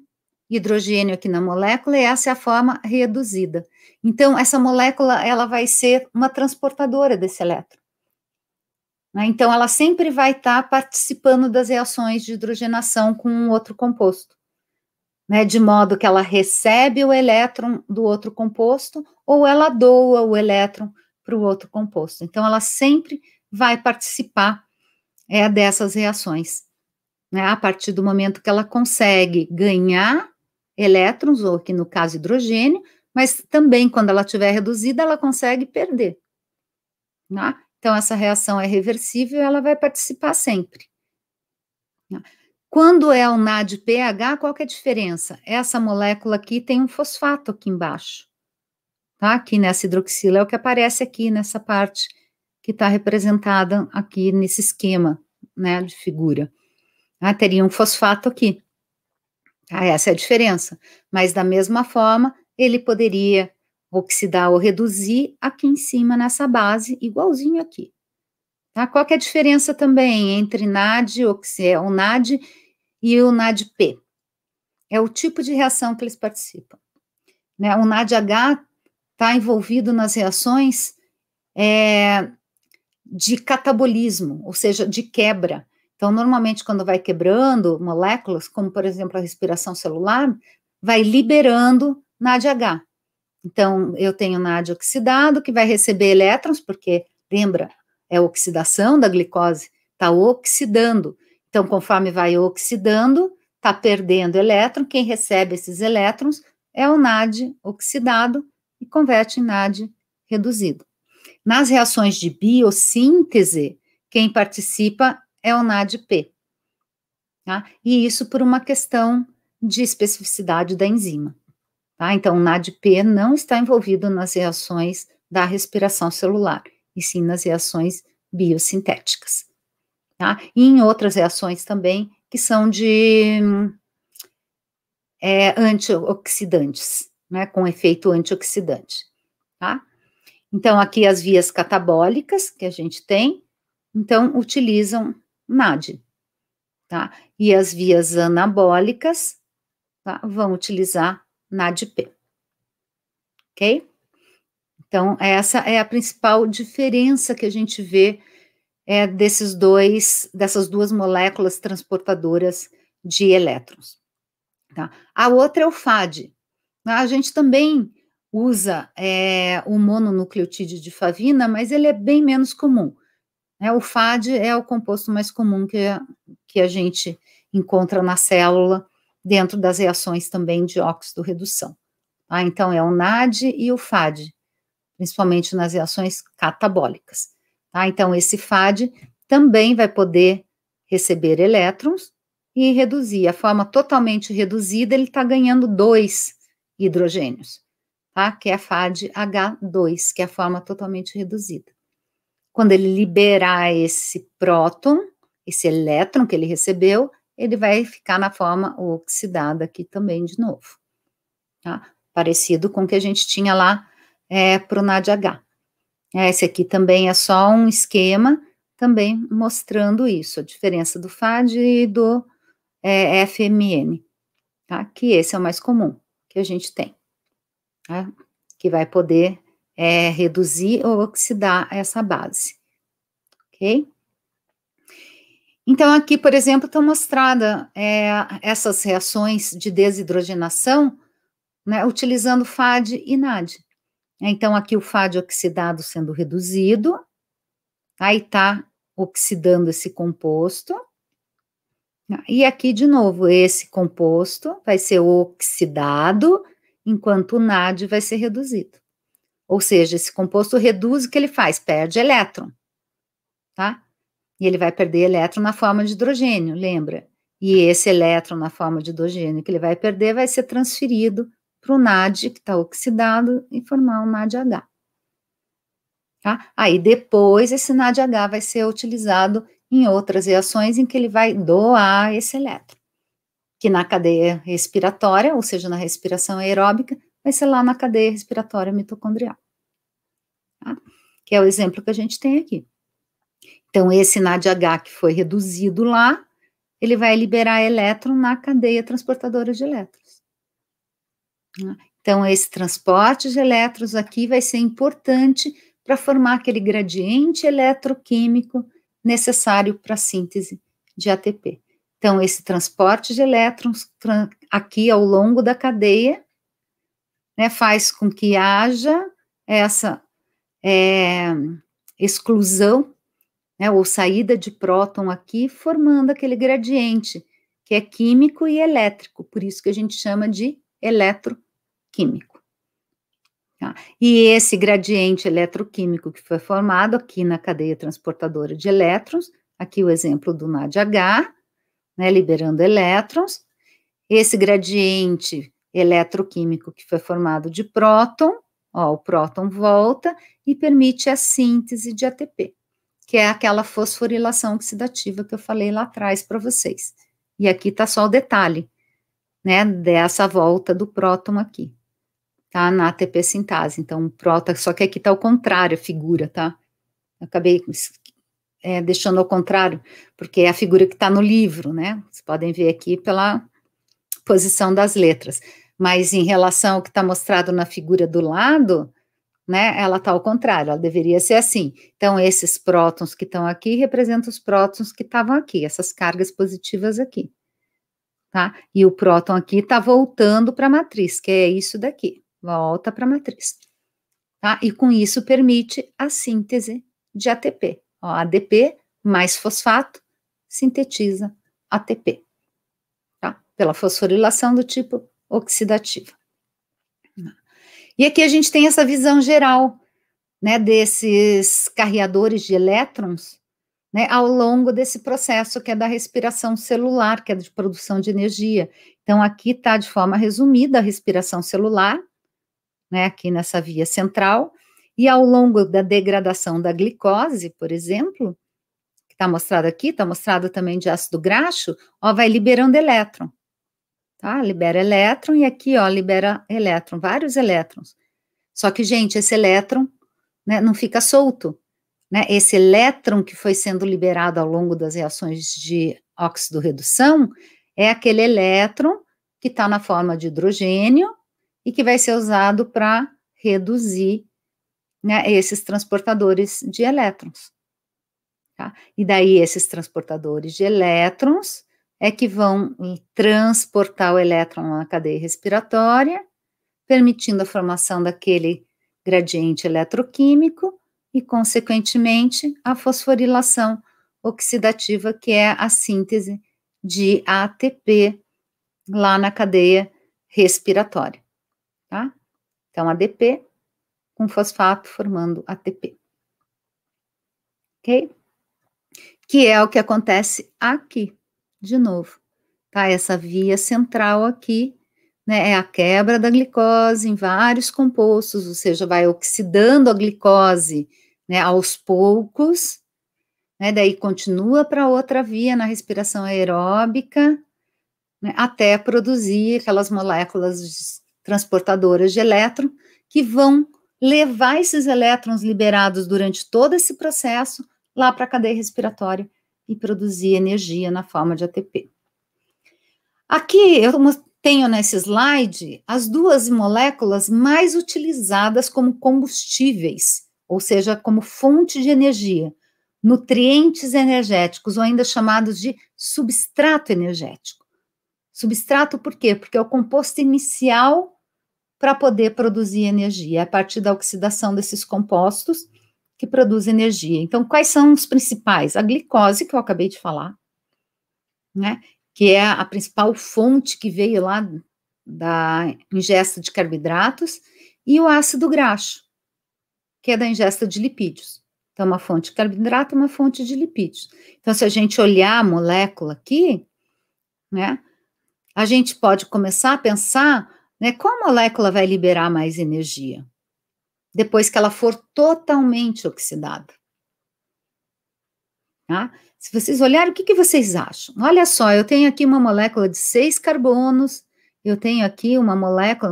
hidrogênio aqui na molécula, e essa é a forma reduzida. Então, essa molécula, ela vai ser uma transportadora desse elétron. Né? Então, ela sempre vai estar tá participando das reações de hidrogenação com um outro composto. Né, de modo que ela recebe o elétron do outro composto ou ela doa o elétron para o outro composto. Então, ela sempre vai participar é, dessas reações. Né, a partir do momento que ela consegue ganhar elétrons, ou que no caso hidrogênio, mas também quando ela estiver reduzida, ela consegue perder. Né? Então, essa reação é reversível, ela vai participar sempre. Quando é o NAD-PH, qual que é a diferença? Essa molécula aqui tem um fosfato aqui embaixo, tá? Aqui nessa hidroxila, é o que aparece aqui nessa parte que está representada aqui nesse esquema, né, de figura. Ah, teria um fosfato aqui. Ah, essa é a diferença. Mas da mesma forma, ele poderia oxidar ou reduzir aqui em cima nessa base, igualzinho aqui. Tá? Qual que é a diferença também entre NAD, é o NAD e o NADP? É o tipo de reação que eles participam. Né? O NADH está envolvido nas reações é, de catabolismo, ou seja, de quebra. Então, normalmente, quando vai quebrando moléculas, como por exemplo a respiração celular, vai liberando NADH. Então, eu tenho NAD oxidado, que vai receber elétrons, porque, lembra, é oxidação da glicose, está oxidando. Então, conforme vai oxidando, está perdendo elétron. Quem recebe esses elétrons é o NAD oxidado e converte em NAD reduzido. Nas reações de biossíntese, quem participa é o NADP. Tá? E isso por uma questão de especificidade da enzima. Tá? Então, o NADP não está envolvido nas reações da respiração celular, e sim nas reações biosintéticas. Tá? E em outras reações também que são de é, antioxidantes, né, com efeito antioxidante. Tá? Então, aqui as vias catabólicas que a gente tem, então, utilizam NAD. Tá? E as vias anabólicas tá, vão utilizar na ADP. Ok? Então, essa é a principal diferença que a gente vê é, desses dois, dessas duas moléculas transportadoras de elétrons. Tá? A outra é o FAD. A gente também usa é, o mononucleotídeo de favina, mas ele é bem menos comum. É, o FAD é o composto mais comum que, que a gente encontra na célula dentro das reações também de óxido-redução. Tá? Então, é o NAD e o FAD, principalmente nas reações catabólicas. Tá? Então, esse FAD também vai poder receber elétrons e reduzir. A forma totalmente reduzida, ele está ganhando dois hidrogênios, tá? que é a FAD-H2, que é a forma totalmente reduzida. Quando ele liberar esse próton, esse elétron que ele recebeu, ele vai ficar na forma oxidada aqui também de novo. Tá? Parecido com o que a gente tinha lá é, para o NADH. Esse aqui também é só um esquema, também mostrando isso, a diferença do FAD e do é, FMN, tá? que esse é o mais comum que a gente tem, tá? que vai poder é, reduzir ou oxidar essa base, ok? Então, aqui, por exemplo, estão tá mostradas é, essas reações de desidrogenação, né, utilizando FAD e NAD. Então, aqui o FAD oxidado sendo reduzido, aí está oxidando esse composto, né, e aqui, de novo, esse composto vai ser oxidado, enquanto o NAD vai ser reduzido. Ou seja, esse composto reduz o que ele faz? Perde elétron, tá? E ele vai perder elétron na forma de hidrogênio, lembra? E esse elétron na forma de hidrogênio que ele vai perder vai ser transferido para o NAD, que está oxidado, e formar um NADH. Tá? Aí depois esse NADH vai ser utilizado em outras reações em que ele vai doar esse elétron, que na cadeia respiratória, ou seja, na respiração aeróbica, vai ser lá na cadeia respiratória mitocondrial. Tá? Que é o exemplo que a gente tem aqui. Então, esse NADH que foi reduzido lá, ele vai liberar elétron na cadeia transportadora de elétrons. Né? Então, esse transporte de elétrons aqui vai ser importante para formar aquele gradiente eletroquímico necessário para a síntese de ATP. Então, esse transporte de elétrons aqui ao longo da cadeia né, faz com que haja essa é, exclusão né, ou saída de próton aqui, formando aquele gradiente, que é químico e elétrico, por isso que a gente chama de eletroquímico. Tá? E esse gradiente eletroquímico que foi formado aqui na cadeia transportadora de elétrons, aqui o exemplo do NADH, né, liberando elétrons, esse gradiente eletroquímico que foi formado de próton, ó, o próton volta e permite a síntese de ATP que é aquela fosforilação oxidativa que eu falei lá atrás para vocês. E aqui está só o detalhe, né, dessa volta do próton aqui, tá, na ATP sintase. Então, próton, só que aqui está o contrário a figura, tá? Eu acabei é, deixando ao contrário, porque é a figura que está no livro, né? Vocês podem ver aqui pela posição das letras. Mas em relação ao que está mostrado na figura do lado, né? Ela está ao contrário, ela deveria ser assim. Então, esses prótons que estão aqui representam os prótons que estavam aqui, essas cargas positivas aqui, tá? E o próton aqui está voltando para a matriz, que é isso daqui, volta para a matriz, tá? E com isso permite a síntese de ATP. Ó, ADP mais fosfato sintetiza ATP, tá? Pela fosforilação do tipo oxidativo. E aqui a gente tem essa visão geral né, desses carreadores de elétrons né, ao longo desse processo que é da respiração celular, que é de produção de energia. Então, aqui está de forma resumida a respiração celular, né, aqui nessa via central, e ao longo da degradação da glicose, por exemplo, que está mostrado aqui, está mostrado também de ácido graxo, ó, vai liberando elétron tá? Libera elétron e aqui, ó, libera elétron, vários elétrons. Só que, gente, esse elétron né, não fica solto, né? Esse elétron que foi sendo liberado ao longo das reações de óxido-redução é aquele elétron que está na forma de hidrogênio e que vai ser usado para reduzir né, esses transportadores de elétrons. Tá? E daí esses transportadores de elétrons é que vão transportar o elétron na cadeia respiratória, permitindo a formação daquele gradiente eletroquímico e, consequentemente, a fosforilação oxidativa, que é a síntese de ATP lá na cadeia respiratória. Tá? Então, ADP com fosfato formando ATP. Ok? Que é o que acontece aqui de novo, tá? Essa via central aqui, né? É a quebra da glicose em vários compostos, ou seja, vai oxidando a glicose, né? Aos poucos, né? Daí continua para outra via na respiração aeróbica, né? até produzir aquelas moléculas transportadoras de elétron que vão levar esses elétrons liberados durante todo esse processo lá para a cadeia respiratória e produzir energia na forma de ATP. Aqui eu tenho nesse slide as duas moléculas mais utilizadas como combustíveis, ou seja, como fonte de energia, nutrientes energéticos, ou ainda chamados de substrato energético. Substrato por quê? Porque é o composto inicial para poder produzir energia, é a partir da oxidação desses compostos que produz energia. Então, quais são os principais? A glicose, que eu acabei de falar, né? Que é a principal fonte que veio lá da ingesta de carboidratos, e o ácido graxo, que é da ingesta de lipídios. Então, uma fonte de carboidrato é uma fonte de lipídios. Então, se a gente olhar a molécula aqui, né? A gente pode começar a pensar, né? Qual molécula vai liberar mais energia? depois que ela for totalmente oxidada. Tá? Se vocês olharem, o que, que vocês acham? Olha só, eu tenho aqui uma molécula de seis carbonos, eu tenho aqui uma molécula,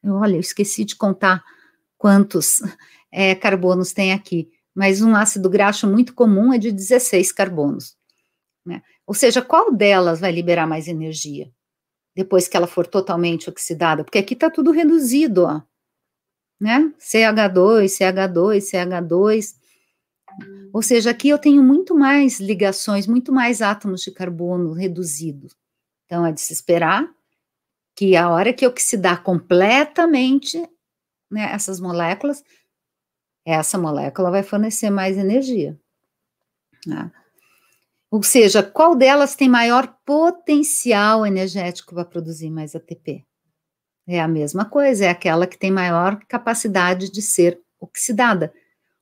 não, olha, eu esqueci de contar quantos [LAUGHS] é, carbonos tem aqui, mas um ácido graxo muito comum é de 16 carbonos. Né? Ou seja, qual delas vai liberar mais energia depois que ela for totalmente oxidada? Porque aqui está tudo reduzido, ó né? CH2, CH2, CH2. Ou seja, aqui eu tenho muito mais ligações, muito mais átomos de carbono reduzidos. Então, é de se esperar que a hora que oxidar completamente né, essas moléculas, essa molécula vai fornecer mais energia. Né? Ou seja, qual delas tem maior potencial energético para produzir mais ATP? É a mesma coisa, é aquela que tem maior capacidade de ser oxidada,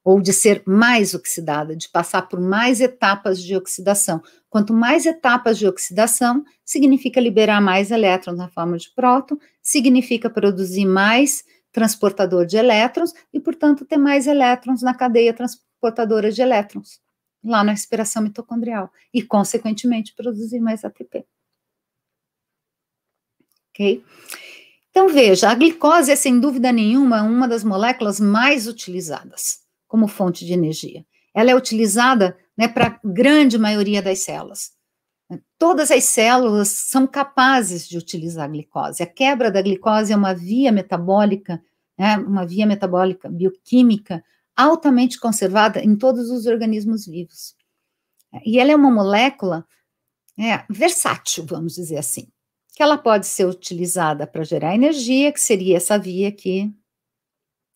ou de ser mais oxidada, de passar por mais etapas de oxidação. Quanto mais etapas de oxidação, significa liberar mais elétrons na forma de próton, significa produzir mais transportador de elétrons e, portanto, ter mais elétrons na cadeia transportadora de elétrons, lá na respiração mitocondrial, e, consequentemente, produzir mais ATP. Ok? Então, veja, a glicose é, sem dúvida nenhuma, uma das moléculas mais utilizadas como fonte de energia. Ela é utilizada né, para a grande maioria das células. Todas as células são capazes de utilizar a glicose. A quebra da glicose é uma via metabólica, né, uma via metabólica bioquímica altamente conservada em todos os organismos vivos. E ela é uma molécula é, versátil, vamos dizer assim que ela pode ser utilizada para gerar energia, que seria essa via aqui.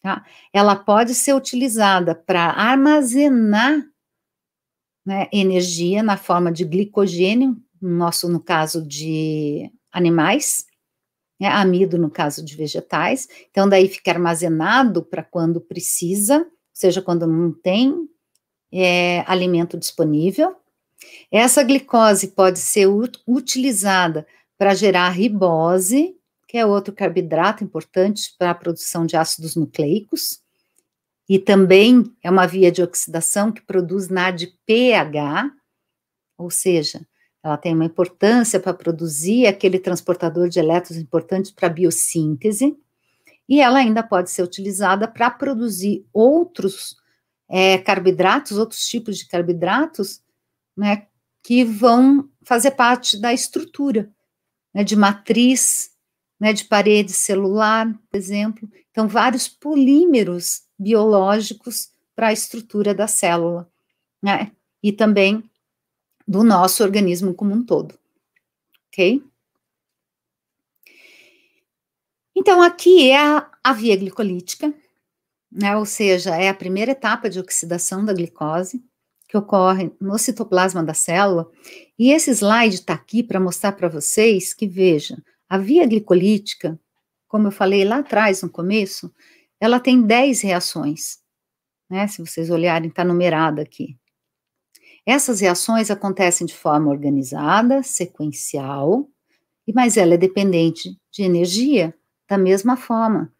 Tá? Ela pode ser utilizada para armazenar né, energia na forma de glicogênio, no nosso no caso de animais, né, amido no caso de vegetais. Então daí fica armazenado para quando precisa, ou seja, quando não tem é, alimento disponível. Essa glicose pode ser utilizada para gerar ribose, que é outro carboidrato importante para a produção de ácidos nucleicos, e também é uma via de oxidação que produz NADPH, ou seja, ela tem uma importância para produzir aquele transportador de elétrons importante para a biossíntese, e ela ainda pode ser utilizada para produzir outros é, carboidratos, outros tipos de carboidratos, né, que vão fazer parte da estrutura né, de matriz, né, de parede celular, por exemplo. Então, vários polímeros biológicos para a estrutura da célula, né, e também do nosso organismo como um todo, ok? Então, aqui é a, a via glicolítica, né, ou seja, é a primeira etapa de oxidação da glicose, que ocorrem no citoplasma da célula. E esse slide está aqui para mostrar para vocês que, veja, a via glicolítica, como eu falei lá atrás no começo, ela tem 10 reações. Né? Se vocês olharem, está numerada aqui. Essas reações acontecem de forma organizada, sequencial, mas ela é dependente de energia, da mesma forma.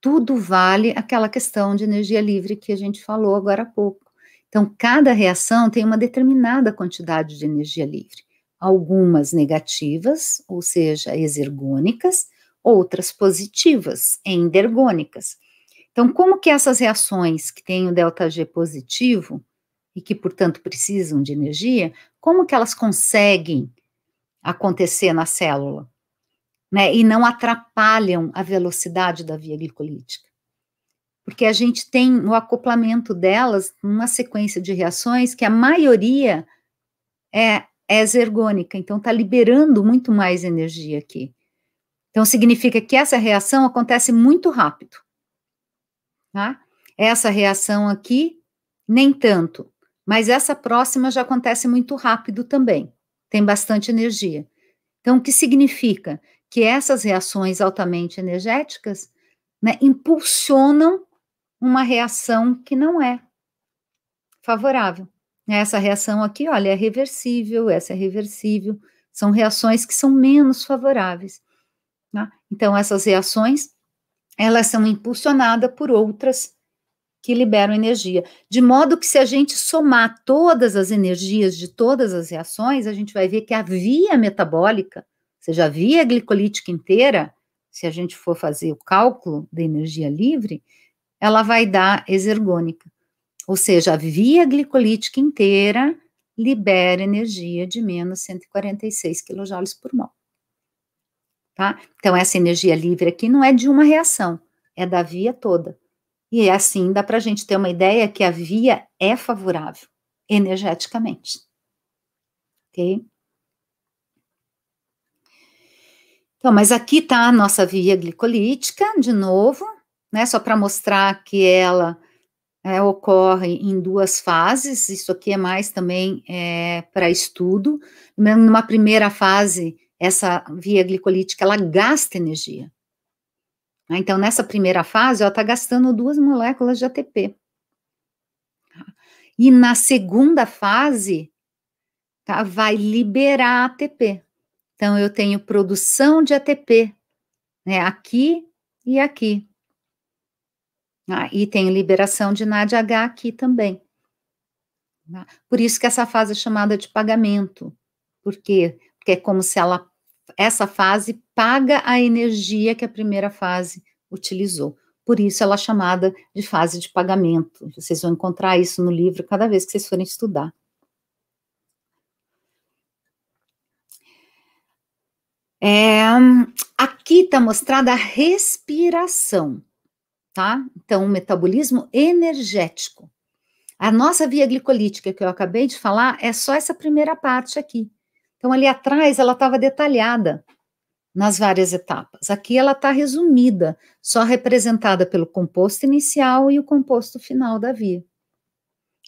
Tudo vale aquela questão de energia livre que a gente falou agora há pouco. Então, cada reação tem uma determinada quantidade de energia livre, algumas negativas, ou seja, exergônicas, outras positivas, endergônicas. Então, como que essas reações que têm o ΔG positivo e que, portanto, precisam de energia, como que elas conseguem acontecer na célula? Né, e não atrapalham a velocidade da via glicolítica porque a gente tem no acoplamento delas uma sequência de reações que a maioria é, exergônica, é então está liberando muito mais energia aqui. Então significa que essa reação acontece muito rápido. Tá? Essa reação aqui, nem tanto, mas essa próxima já acontece muito rápido também, tem bastante energia. Então, o que significa? Que essas reações altamente energéticas né, impulsionam uma reação que não é favorável. Essa reação aqui, olha, é reversível, essa é reversível, são reações que são menos favoráveis. Tá? Então, essas reações, elas são impulsionadas por outras que liberam energia. De modo que, se a gente somar todas as energias de todas as reações, a gente vai ver que a via metabólica, ou seja, a via glicolítica inteira, se a gente for fazer o cálculo da energia livre, ela vai dar exergônica. Ou seja, a via glicolítica inteira libera energia de menos 146 kJ por mol. Tá? Então, essa energia livre aqui não é de uma reação, é da via toda. E é assim dá para a gente ter uma ideia que a via é favorável energeticamente. Ok? Então, mas aqui está a nossa via glicolítica, de novo, né, só para mostrar que ela é, ocorre em duas fases, isso aqui é mais também é, para estudo. Numa primeira fase, essa via glicolítica, ela gasta energia. Né, então, nessa primeira fase, ela está gastando duas moléculas de ATP. E na segunda fase, tá, vai liberar ATP. Então, eu tenho produção de ATP né, aqui e aqui. Ah, e tem liberação de NADH aqui também. Né? por isso que essa fase é chamada de pagamento. Por quê? Porque é como se ela, essa fase paga a energia que a primeira fase utilizou. Por isso ela é chamada de fase de pagamento. Vocês vão encontrar isso no livro cada vez que vocês forem estudar. É, aqui está mostrada a respiração tá? Então, o metabolismo energético. A nossa via glicolítica que eu acabei de falar é só essa primeira parte aqui. Então, ali atrás ela estava detalhada nas várias etapas. Aqui ela está resumida, só representada pelo composto inicial e o composto final da via.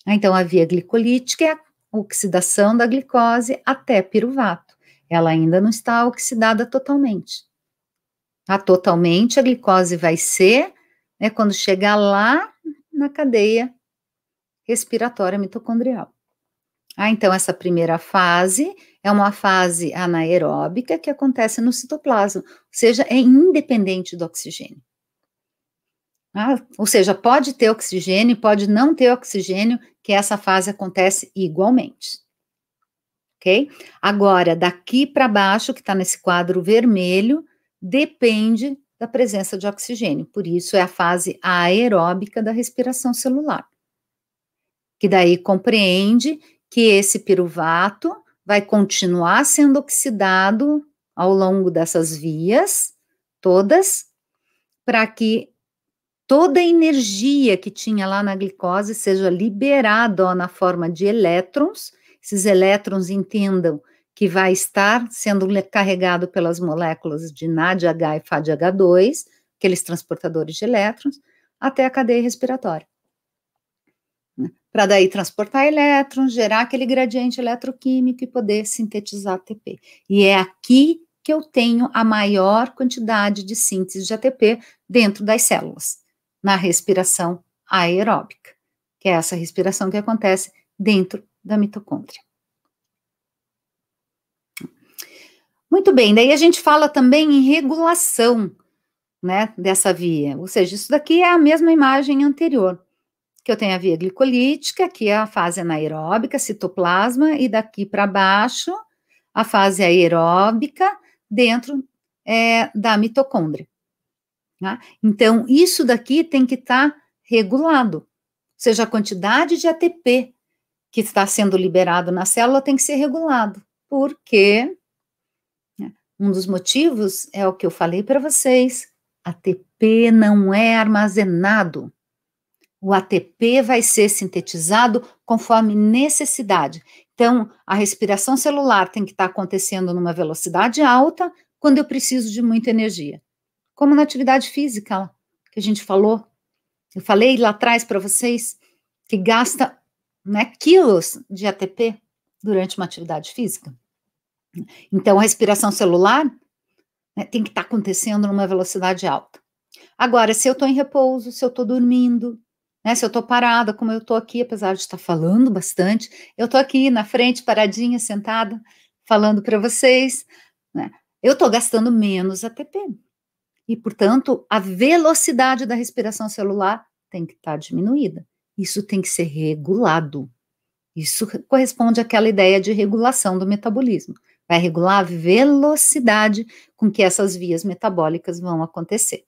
Então, a via glicolítica é a oxidação da glicose até piruvato. Ela ainda não está oxidada totalmente. Tá? Totalmente, a glicose vai ser né, quando chegar lá na cadeia respiratória mitocondrial. Ah, então essa primeira fase é uma fase anaeróbica que acontece no citoplasma, ou seja, é independente do oxigênio. Ah, ou seja, pode ter oxigênio, pode não ter oxigênio, que essa fase acontece igualmente. Ok? Agora, daqui para baixo, que está nesse quadro vermelho, depende da presença de oxigênio. Por isso, é a fase aeróbica da respiração celular, que daí compreende que esse piruvato vai continuar sendo oxidado ao longo dessas vias todas, para que toda a energia que tinha lá na glicose seja liberada ó, na forma de elétrons. Esses elétrons entendam que vai estar sendo carregado pelas moléculas de NADH e FADH2, aqueles transportadores de elétrons, até a cadeia respiratória. Né? Para daí transportar elétrons, gerar aquele gradiente eletroquímico e poder sintetizar ATP. E é aqui que eu tenho a maior quantidade de síntese de ATP dentro das células, na respiração aeróbica, que é essa respiração que acontece dentro da mitocôndria. Muito bem, daí a gente fala também em regulação né, dessa via, ou seja, isso daqui é a mesma imagem anterior, que eu tenho a via glicolítica, que é a fase anaeróbica, citoplasma, e daqui para baixo a fase aeróbica dentro é, da mitocôndria. Tá? Então, isso daqui tem que estar tá regulado, ou seja, a quantidade de ATP que está sendo liberado na célula tem que ser regulado, porque um dos motivos é o que eu falei para vocês: ATP não é armazenado. O ATP vai ser sintetizado conforme necessidade. Então, a respiração celular tem que estar tá acontecendo numa velocidade alta quando eu preciso de muita energia. Como na atividade física que a gente falou. Eu falei lá atrás para vocês que gasta né, quilos de ATP durante uma atividade física. Então, a respiração celular né, tem que estar tá acontecendo numa velocidade alta. Agora, se eu estou em repouso, se eu estou dormindo, né, se eu estou parada, como eu estou aqui, apesar de estar falando bastante, eu estou aqui na frente, paradinha, sentada, falando para vocês, né, eu estou gastando menos ATP. E, portanto, a velocidade da respiração celular tem que estar tá diminuída. Isso tem que ser regulado. Isso corresponde àquela ideia de regulação do metabolismo vai regular a velocidade com que essas vias metabólicas vão acontecer.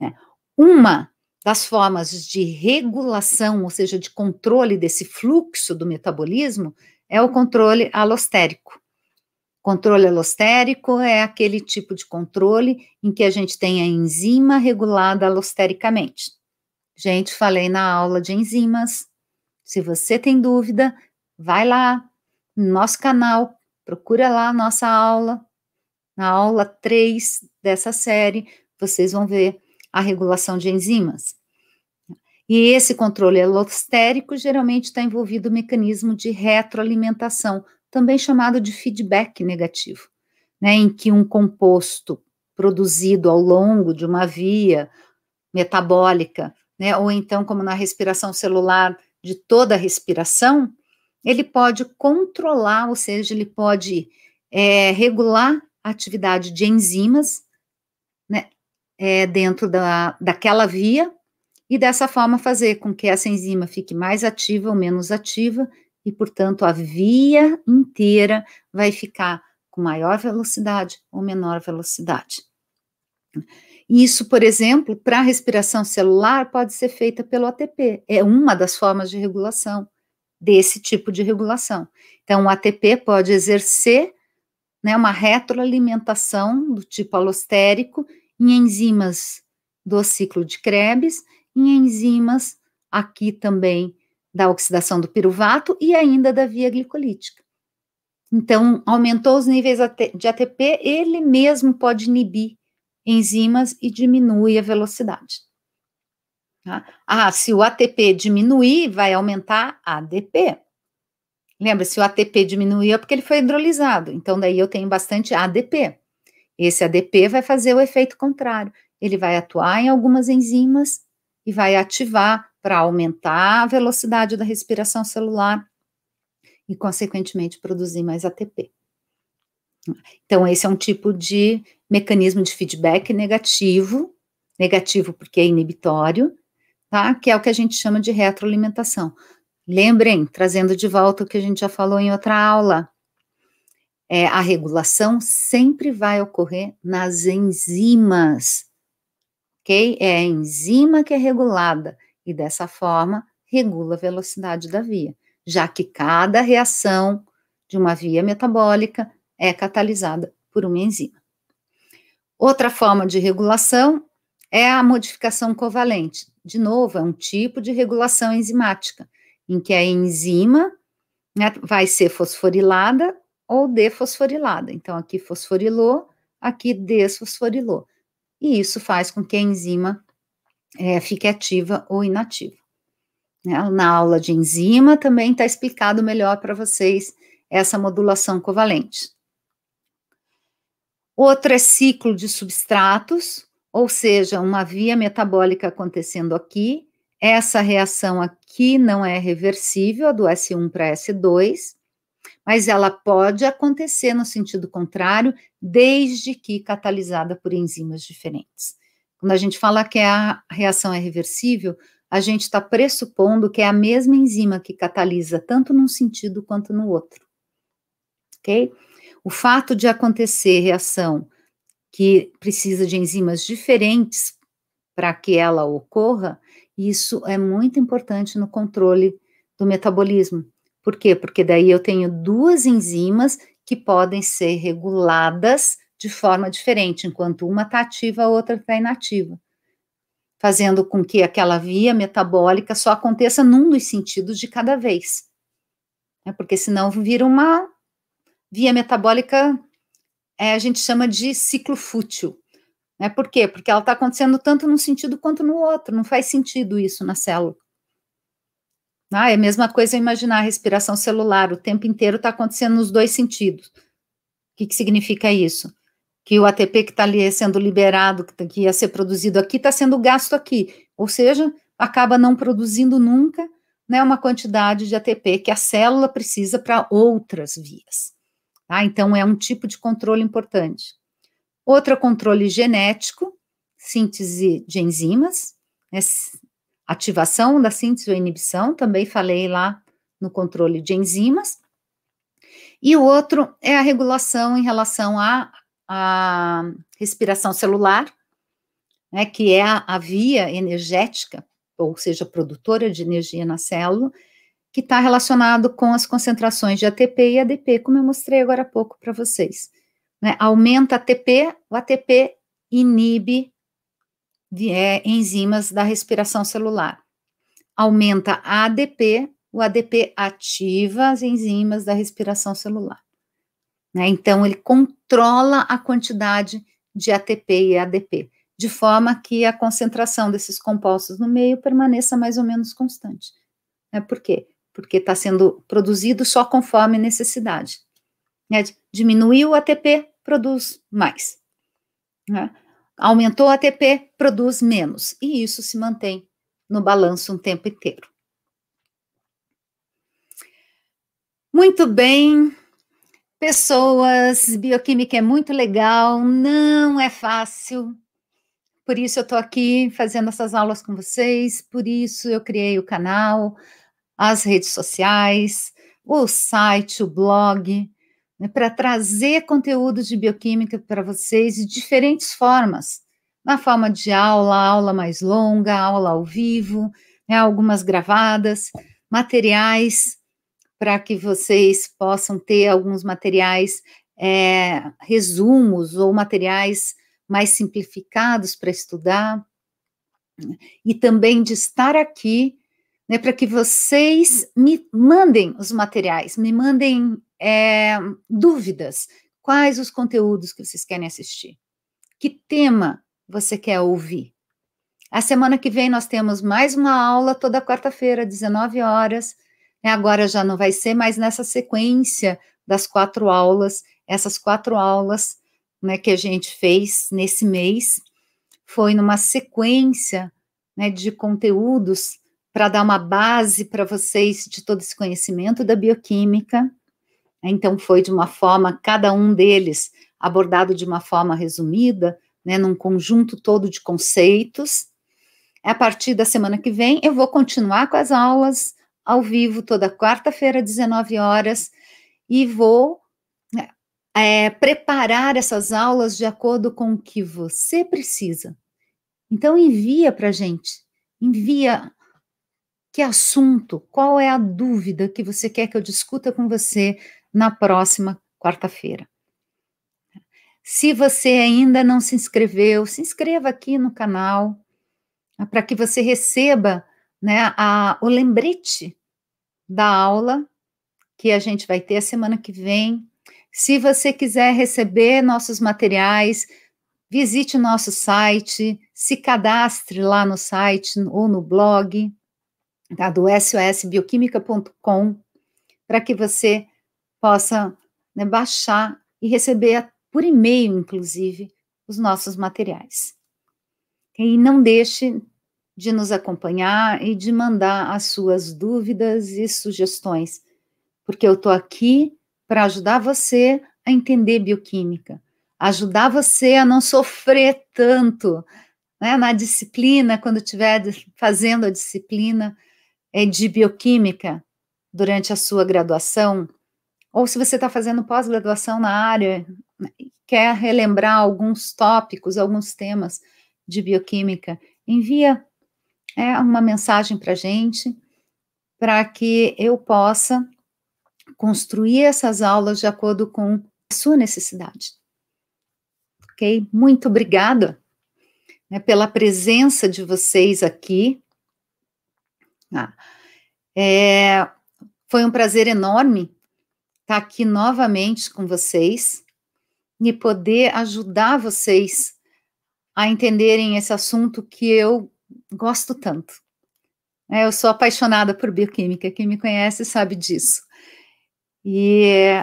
Né? Uma das formas de regulação, ou seja, de controle desse fluxo do metabolismo, é o controle alostérico. Controle alostérico é aquele tipo de controle em que a gente tem a enzima regulada alostericamente. Gente, falei na aula de enzimas. Se você tem dúvida, vai lá no nosso canal, Procura lá a nossa aula, na aula 3 dessa série, vocês vão ver a regulação de enzimas. E esse controle elostérico geralmente está envolvido o mecanismo de retroalimentação, também chamado de feedback negativo, né, em que um composto produzido ao longo de uma via metabólica, né, ou então, como na respiração celular, de toda a respiração, ele pode controlar, ou seja, ele pode é, regular a atividade de enzimas né, é, dentro da, daquela via e dessa forma fazer com que essa enzima fique mais ativa ou menos ativa e, portanto, a via inteira vai ficar com maior velocidade ou menor velocidade. Isso, por exemplo, para a respiração celular pode ser feita pelo ATP, é uma das formas de regulação desse tipo de regulação. Então, o ATP pode exercer né, uma retroalimentação do tipo alostérico em enzimas do ciclo de Krebs, em enzimas aqui também da oxidação do piruvato e ainda da via glicolítica. Então, aumentou os níveis de ATP, ele mesmo pode inibir enzimas e diminui a velocidade. Tá? Ah, se o ATP diminuir, vai aumentar a ADP. Lembra, se o ATP diminuir é porque ele foi hidrolisado. Então, daí eu tenho bastante ADP. Esse ADP vai fazer o efeito contrário. Ele vai atuar em algumas enzimas e vai ativar para aumentar a velocidade da respiração celular e, consequentemente, produzir mais ATP. Então, esse é um tipo de mecanismo de feedback negativo, negativo porque é inibitório, tá? Que é o que a gente chama de retroalimentação. Lembrem, trazendo de volta o que a gente já falou em outra aula, é, a regulação sempre vai ocorrer nas enzimas, ok? É a enzima que é regulada e dessa forma regula a velocidade da via, já que cada reação de uma via metabólica é catalisada por uma enzima. Outra forma de regulação é a modificação covalente. De novo, é um tipo de regulação enzimática, em que a enzima né, vai ser fosforilada ou defosforilada. Então, aqui fosforilou, aqui desfosforilou. E isso faz com que a enzima é, fique ativa ou inativa. Né, na aula de enzima também está explicado melhor para vocês essa modulação covalente. Outro é ciclo de substratos, ou seja, uma via metabólica acontecendo aqui, essa reação aqui não é reversível, a do S1 para S2, mas ela pode acontecer no sentido contrário, desde que catalisada por enzimas diferentes. Quando a gente fala que a reação é reversível, a gente está pressupondo que é a mesma enzima que catalisa tanto num sentido quanto no outro. Ok? O fato de acontecer reação que precisa de enzimas diferentes para que ela ocorra, isso é muito importante no controle do metabolismo. Por quê? Porque daí eu tenho duas enzimas que podem ser reguladas de forma diferente, enquanto uma está ativa, a outra está inativa, fazendo com que aquela via metabólica só aconteça num dos sentidos de cada vez. É porque senão vira uma via metabólica é, a gente chama de ciclo fútil. Né? Por quê? Porque ela está acontecendo tanto num sentido quanto no outro, não faz sentido isso na célula. Ah, é a mesma coisa imaginar a respiração celular, o tempo inteiro está acontecendo nos dois sentidos. O que, que significa isso? Que o ATP que está ali sendo liberado, tá, que ia ser produzido aqui, está sendo gasto aqui. Ou seja, acaba não produzindo nunca né, uma quantidade de ATP que a célula precisa para outras vias. Tá? Então, é um tipo de controle importante. Outro é controle genético, síntese de enzimas, né? ativação da síntese ou inibição, também falei lá no controle de enzimas. E o outro é a regulação em relação à, respiração celular, né, que é a, a via energética, ou seja, produtora de energia na célula, que está relacionado com as concentrações de ATP e ADP, como eu mostrei agora há pouco para vocês. Né? Aumenta ATP, o ATP inibe é, enzimas da respiração celular. Aumenta ADP, o ADP ativa as enzimas da respiração celular. Né? Então, ele controla a quantidade de ATP e ADP, de forma que a concentração desses compostos no meio permaneça mais ou menos constante. Né? Por quê? porque está sendo produzido só conforme necessidade. Né? Diminuiu o ATP, produz mais. Né? Aumentou o ATP, produz menos. E isso se mantém no balanço um tempo inteiro. Muito bem, pessoas, bioquímica é muito legal, não é fácil. Por isso eu estou aqui fazendo essas aulas com vocês, por isso eu criei o canal, as redes sociais, o site, o blog, né, para trazer conteúdo de bioquímica para vocês de diferentes formas, na forma de aula, aula mais longa, aula ao vivo, né, algumas gravadas, materiais para que vocês possam ter alguns materiais, é, resumos ou materiais mais simplificados para estudar, e também de estar aqui né, para que vocês me mandem os materiais, me mandem é, dúvidas, quais os conteúdos que vocês querem assistir, que tema você quer ouvir. A semana que vem nós temos mais uma aula toda quarta-feira, 19 horas. Né, agora já não vai ser, mais nessa sequência das quatro aulas, essas quatro aulas né, que a gente fez nesse mês, foi numa sequência né, de conteúdos para dar uma base para vocês de todo esse conhecimento da bioquímica. Então, foi de uma forma, cada um deles abordado de uma forma resumida, né, num conjunto todo de conceitos. A partir da semana que vem, eu vou continuar com as aulas ao vivo, toda quarta-feira, 19 horas, e vou é, preparar essas aulas de acordo com o que você precisa. Então, envia para a gente, envia que assunto? Qual é a dúvida que você quer que eu discuta com você na próxima quarta-feira? Se você ainda não se inscreveu, se inscreva aqui no canal né, para que você receba né, a, o lembrete da aula que a gente vai ter a semana que vem. Se você quiser receber nossos materiais, visite o nosso site, se cadastre lá no site ou no blog tá? do sosbioquímica.com, para que você possa né, baixar e receber por e-mail, inclusive, os nossos materiais. E não deixe de nos acompanhar e de mandar as suas dúvidas e sugestões, porque eu estou aqui para ajudar você a entender bioquímica, ajudar você a não sofrer tanto né, na disciplina, quando estiver fazendo a disciplina, é de bioquímica durante a sua graduação, ou se você está fazendo pós-graduação na área, né, quer relembrar alguns tópicos, alguns temas de bioquímica, envia é, uma mensagem para a gente, para que eu possa construir essas aulas de acordo com a sua necessidade. Ok? Muito obrigada né, pela presença de vocês aqui. Ah, é, foi um prazer enorme estar tá aqui novamente com vocês e poder ajudar vocês a entenderem esse assunto que eu gosto tanto. É, eu sou apaixonada por bioquímica, quem me conhece sabe disso. E,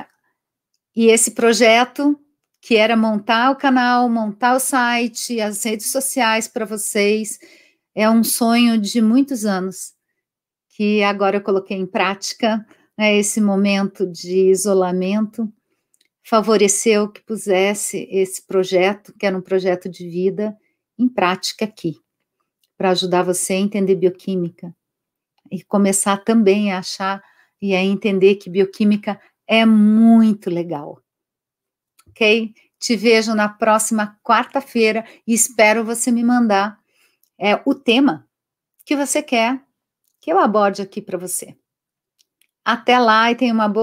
e esse projeto, que era montar o canal, montar o site, as redes sociais para vocês, é um sonho de muitos anos que agora eu coloquei em prática, né, esse momento de isolamento favoreceu que pusesse esse projeto, que era um projeto de vida, em prática aqui, para ajudar você a entender bioquímica e começar também a achar e a entender que bioquímica é muito legal. Ok? Te vejo na próxima quarta-feira e espero você me mandar é, o tema que você quer que eu aborde aqui para você. Até lá e tenha uma boa.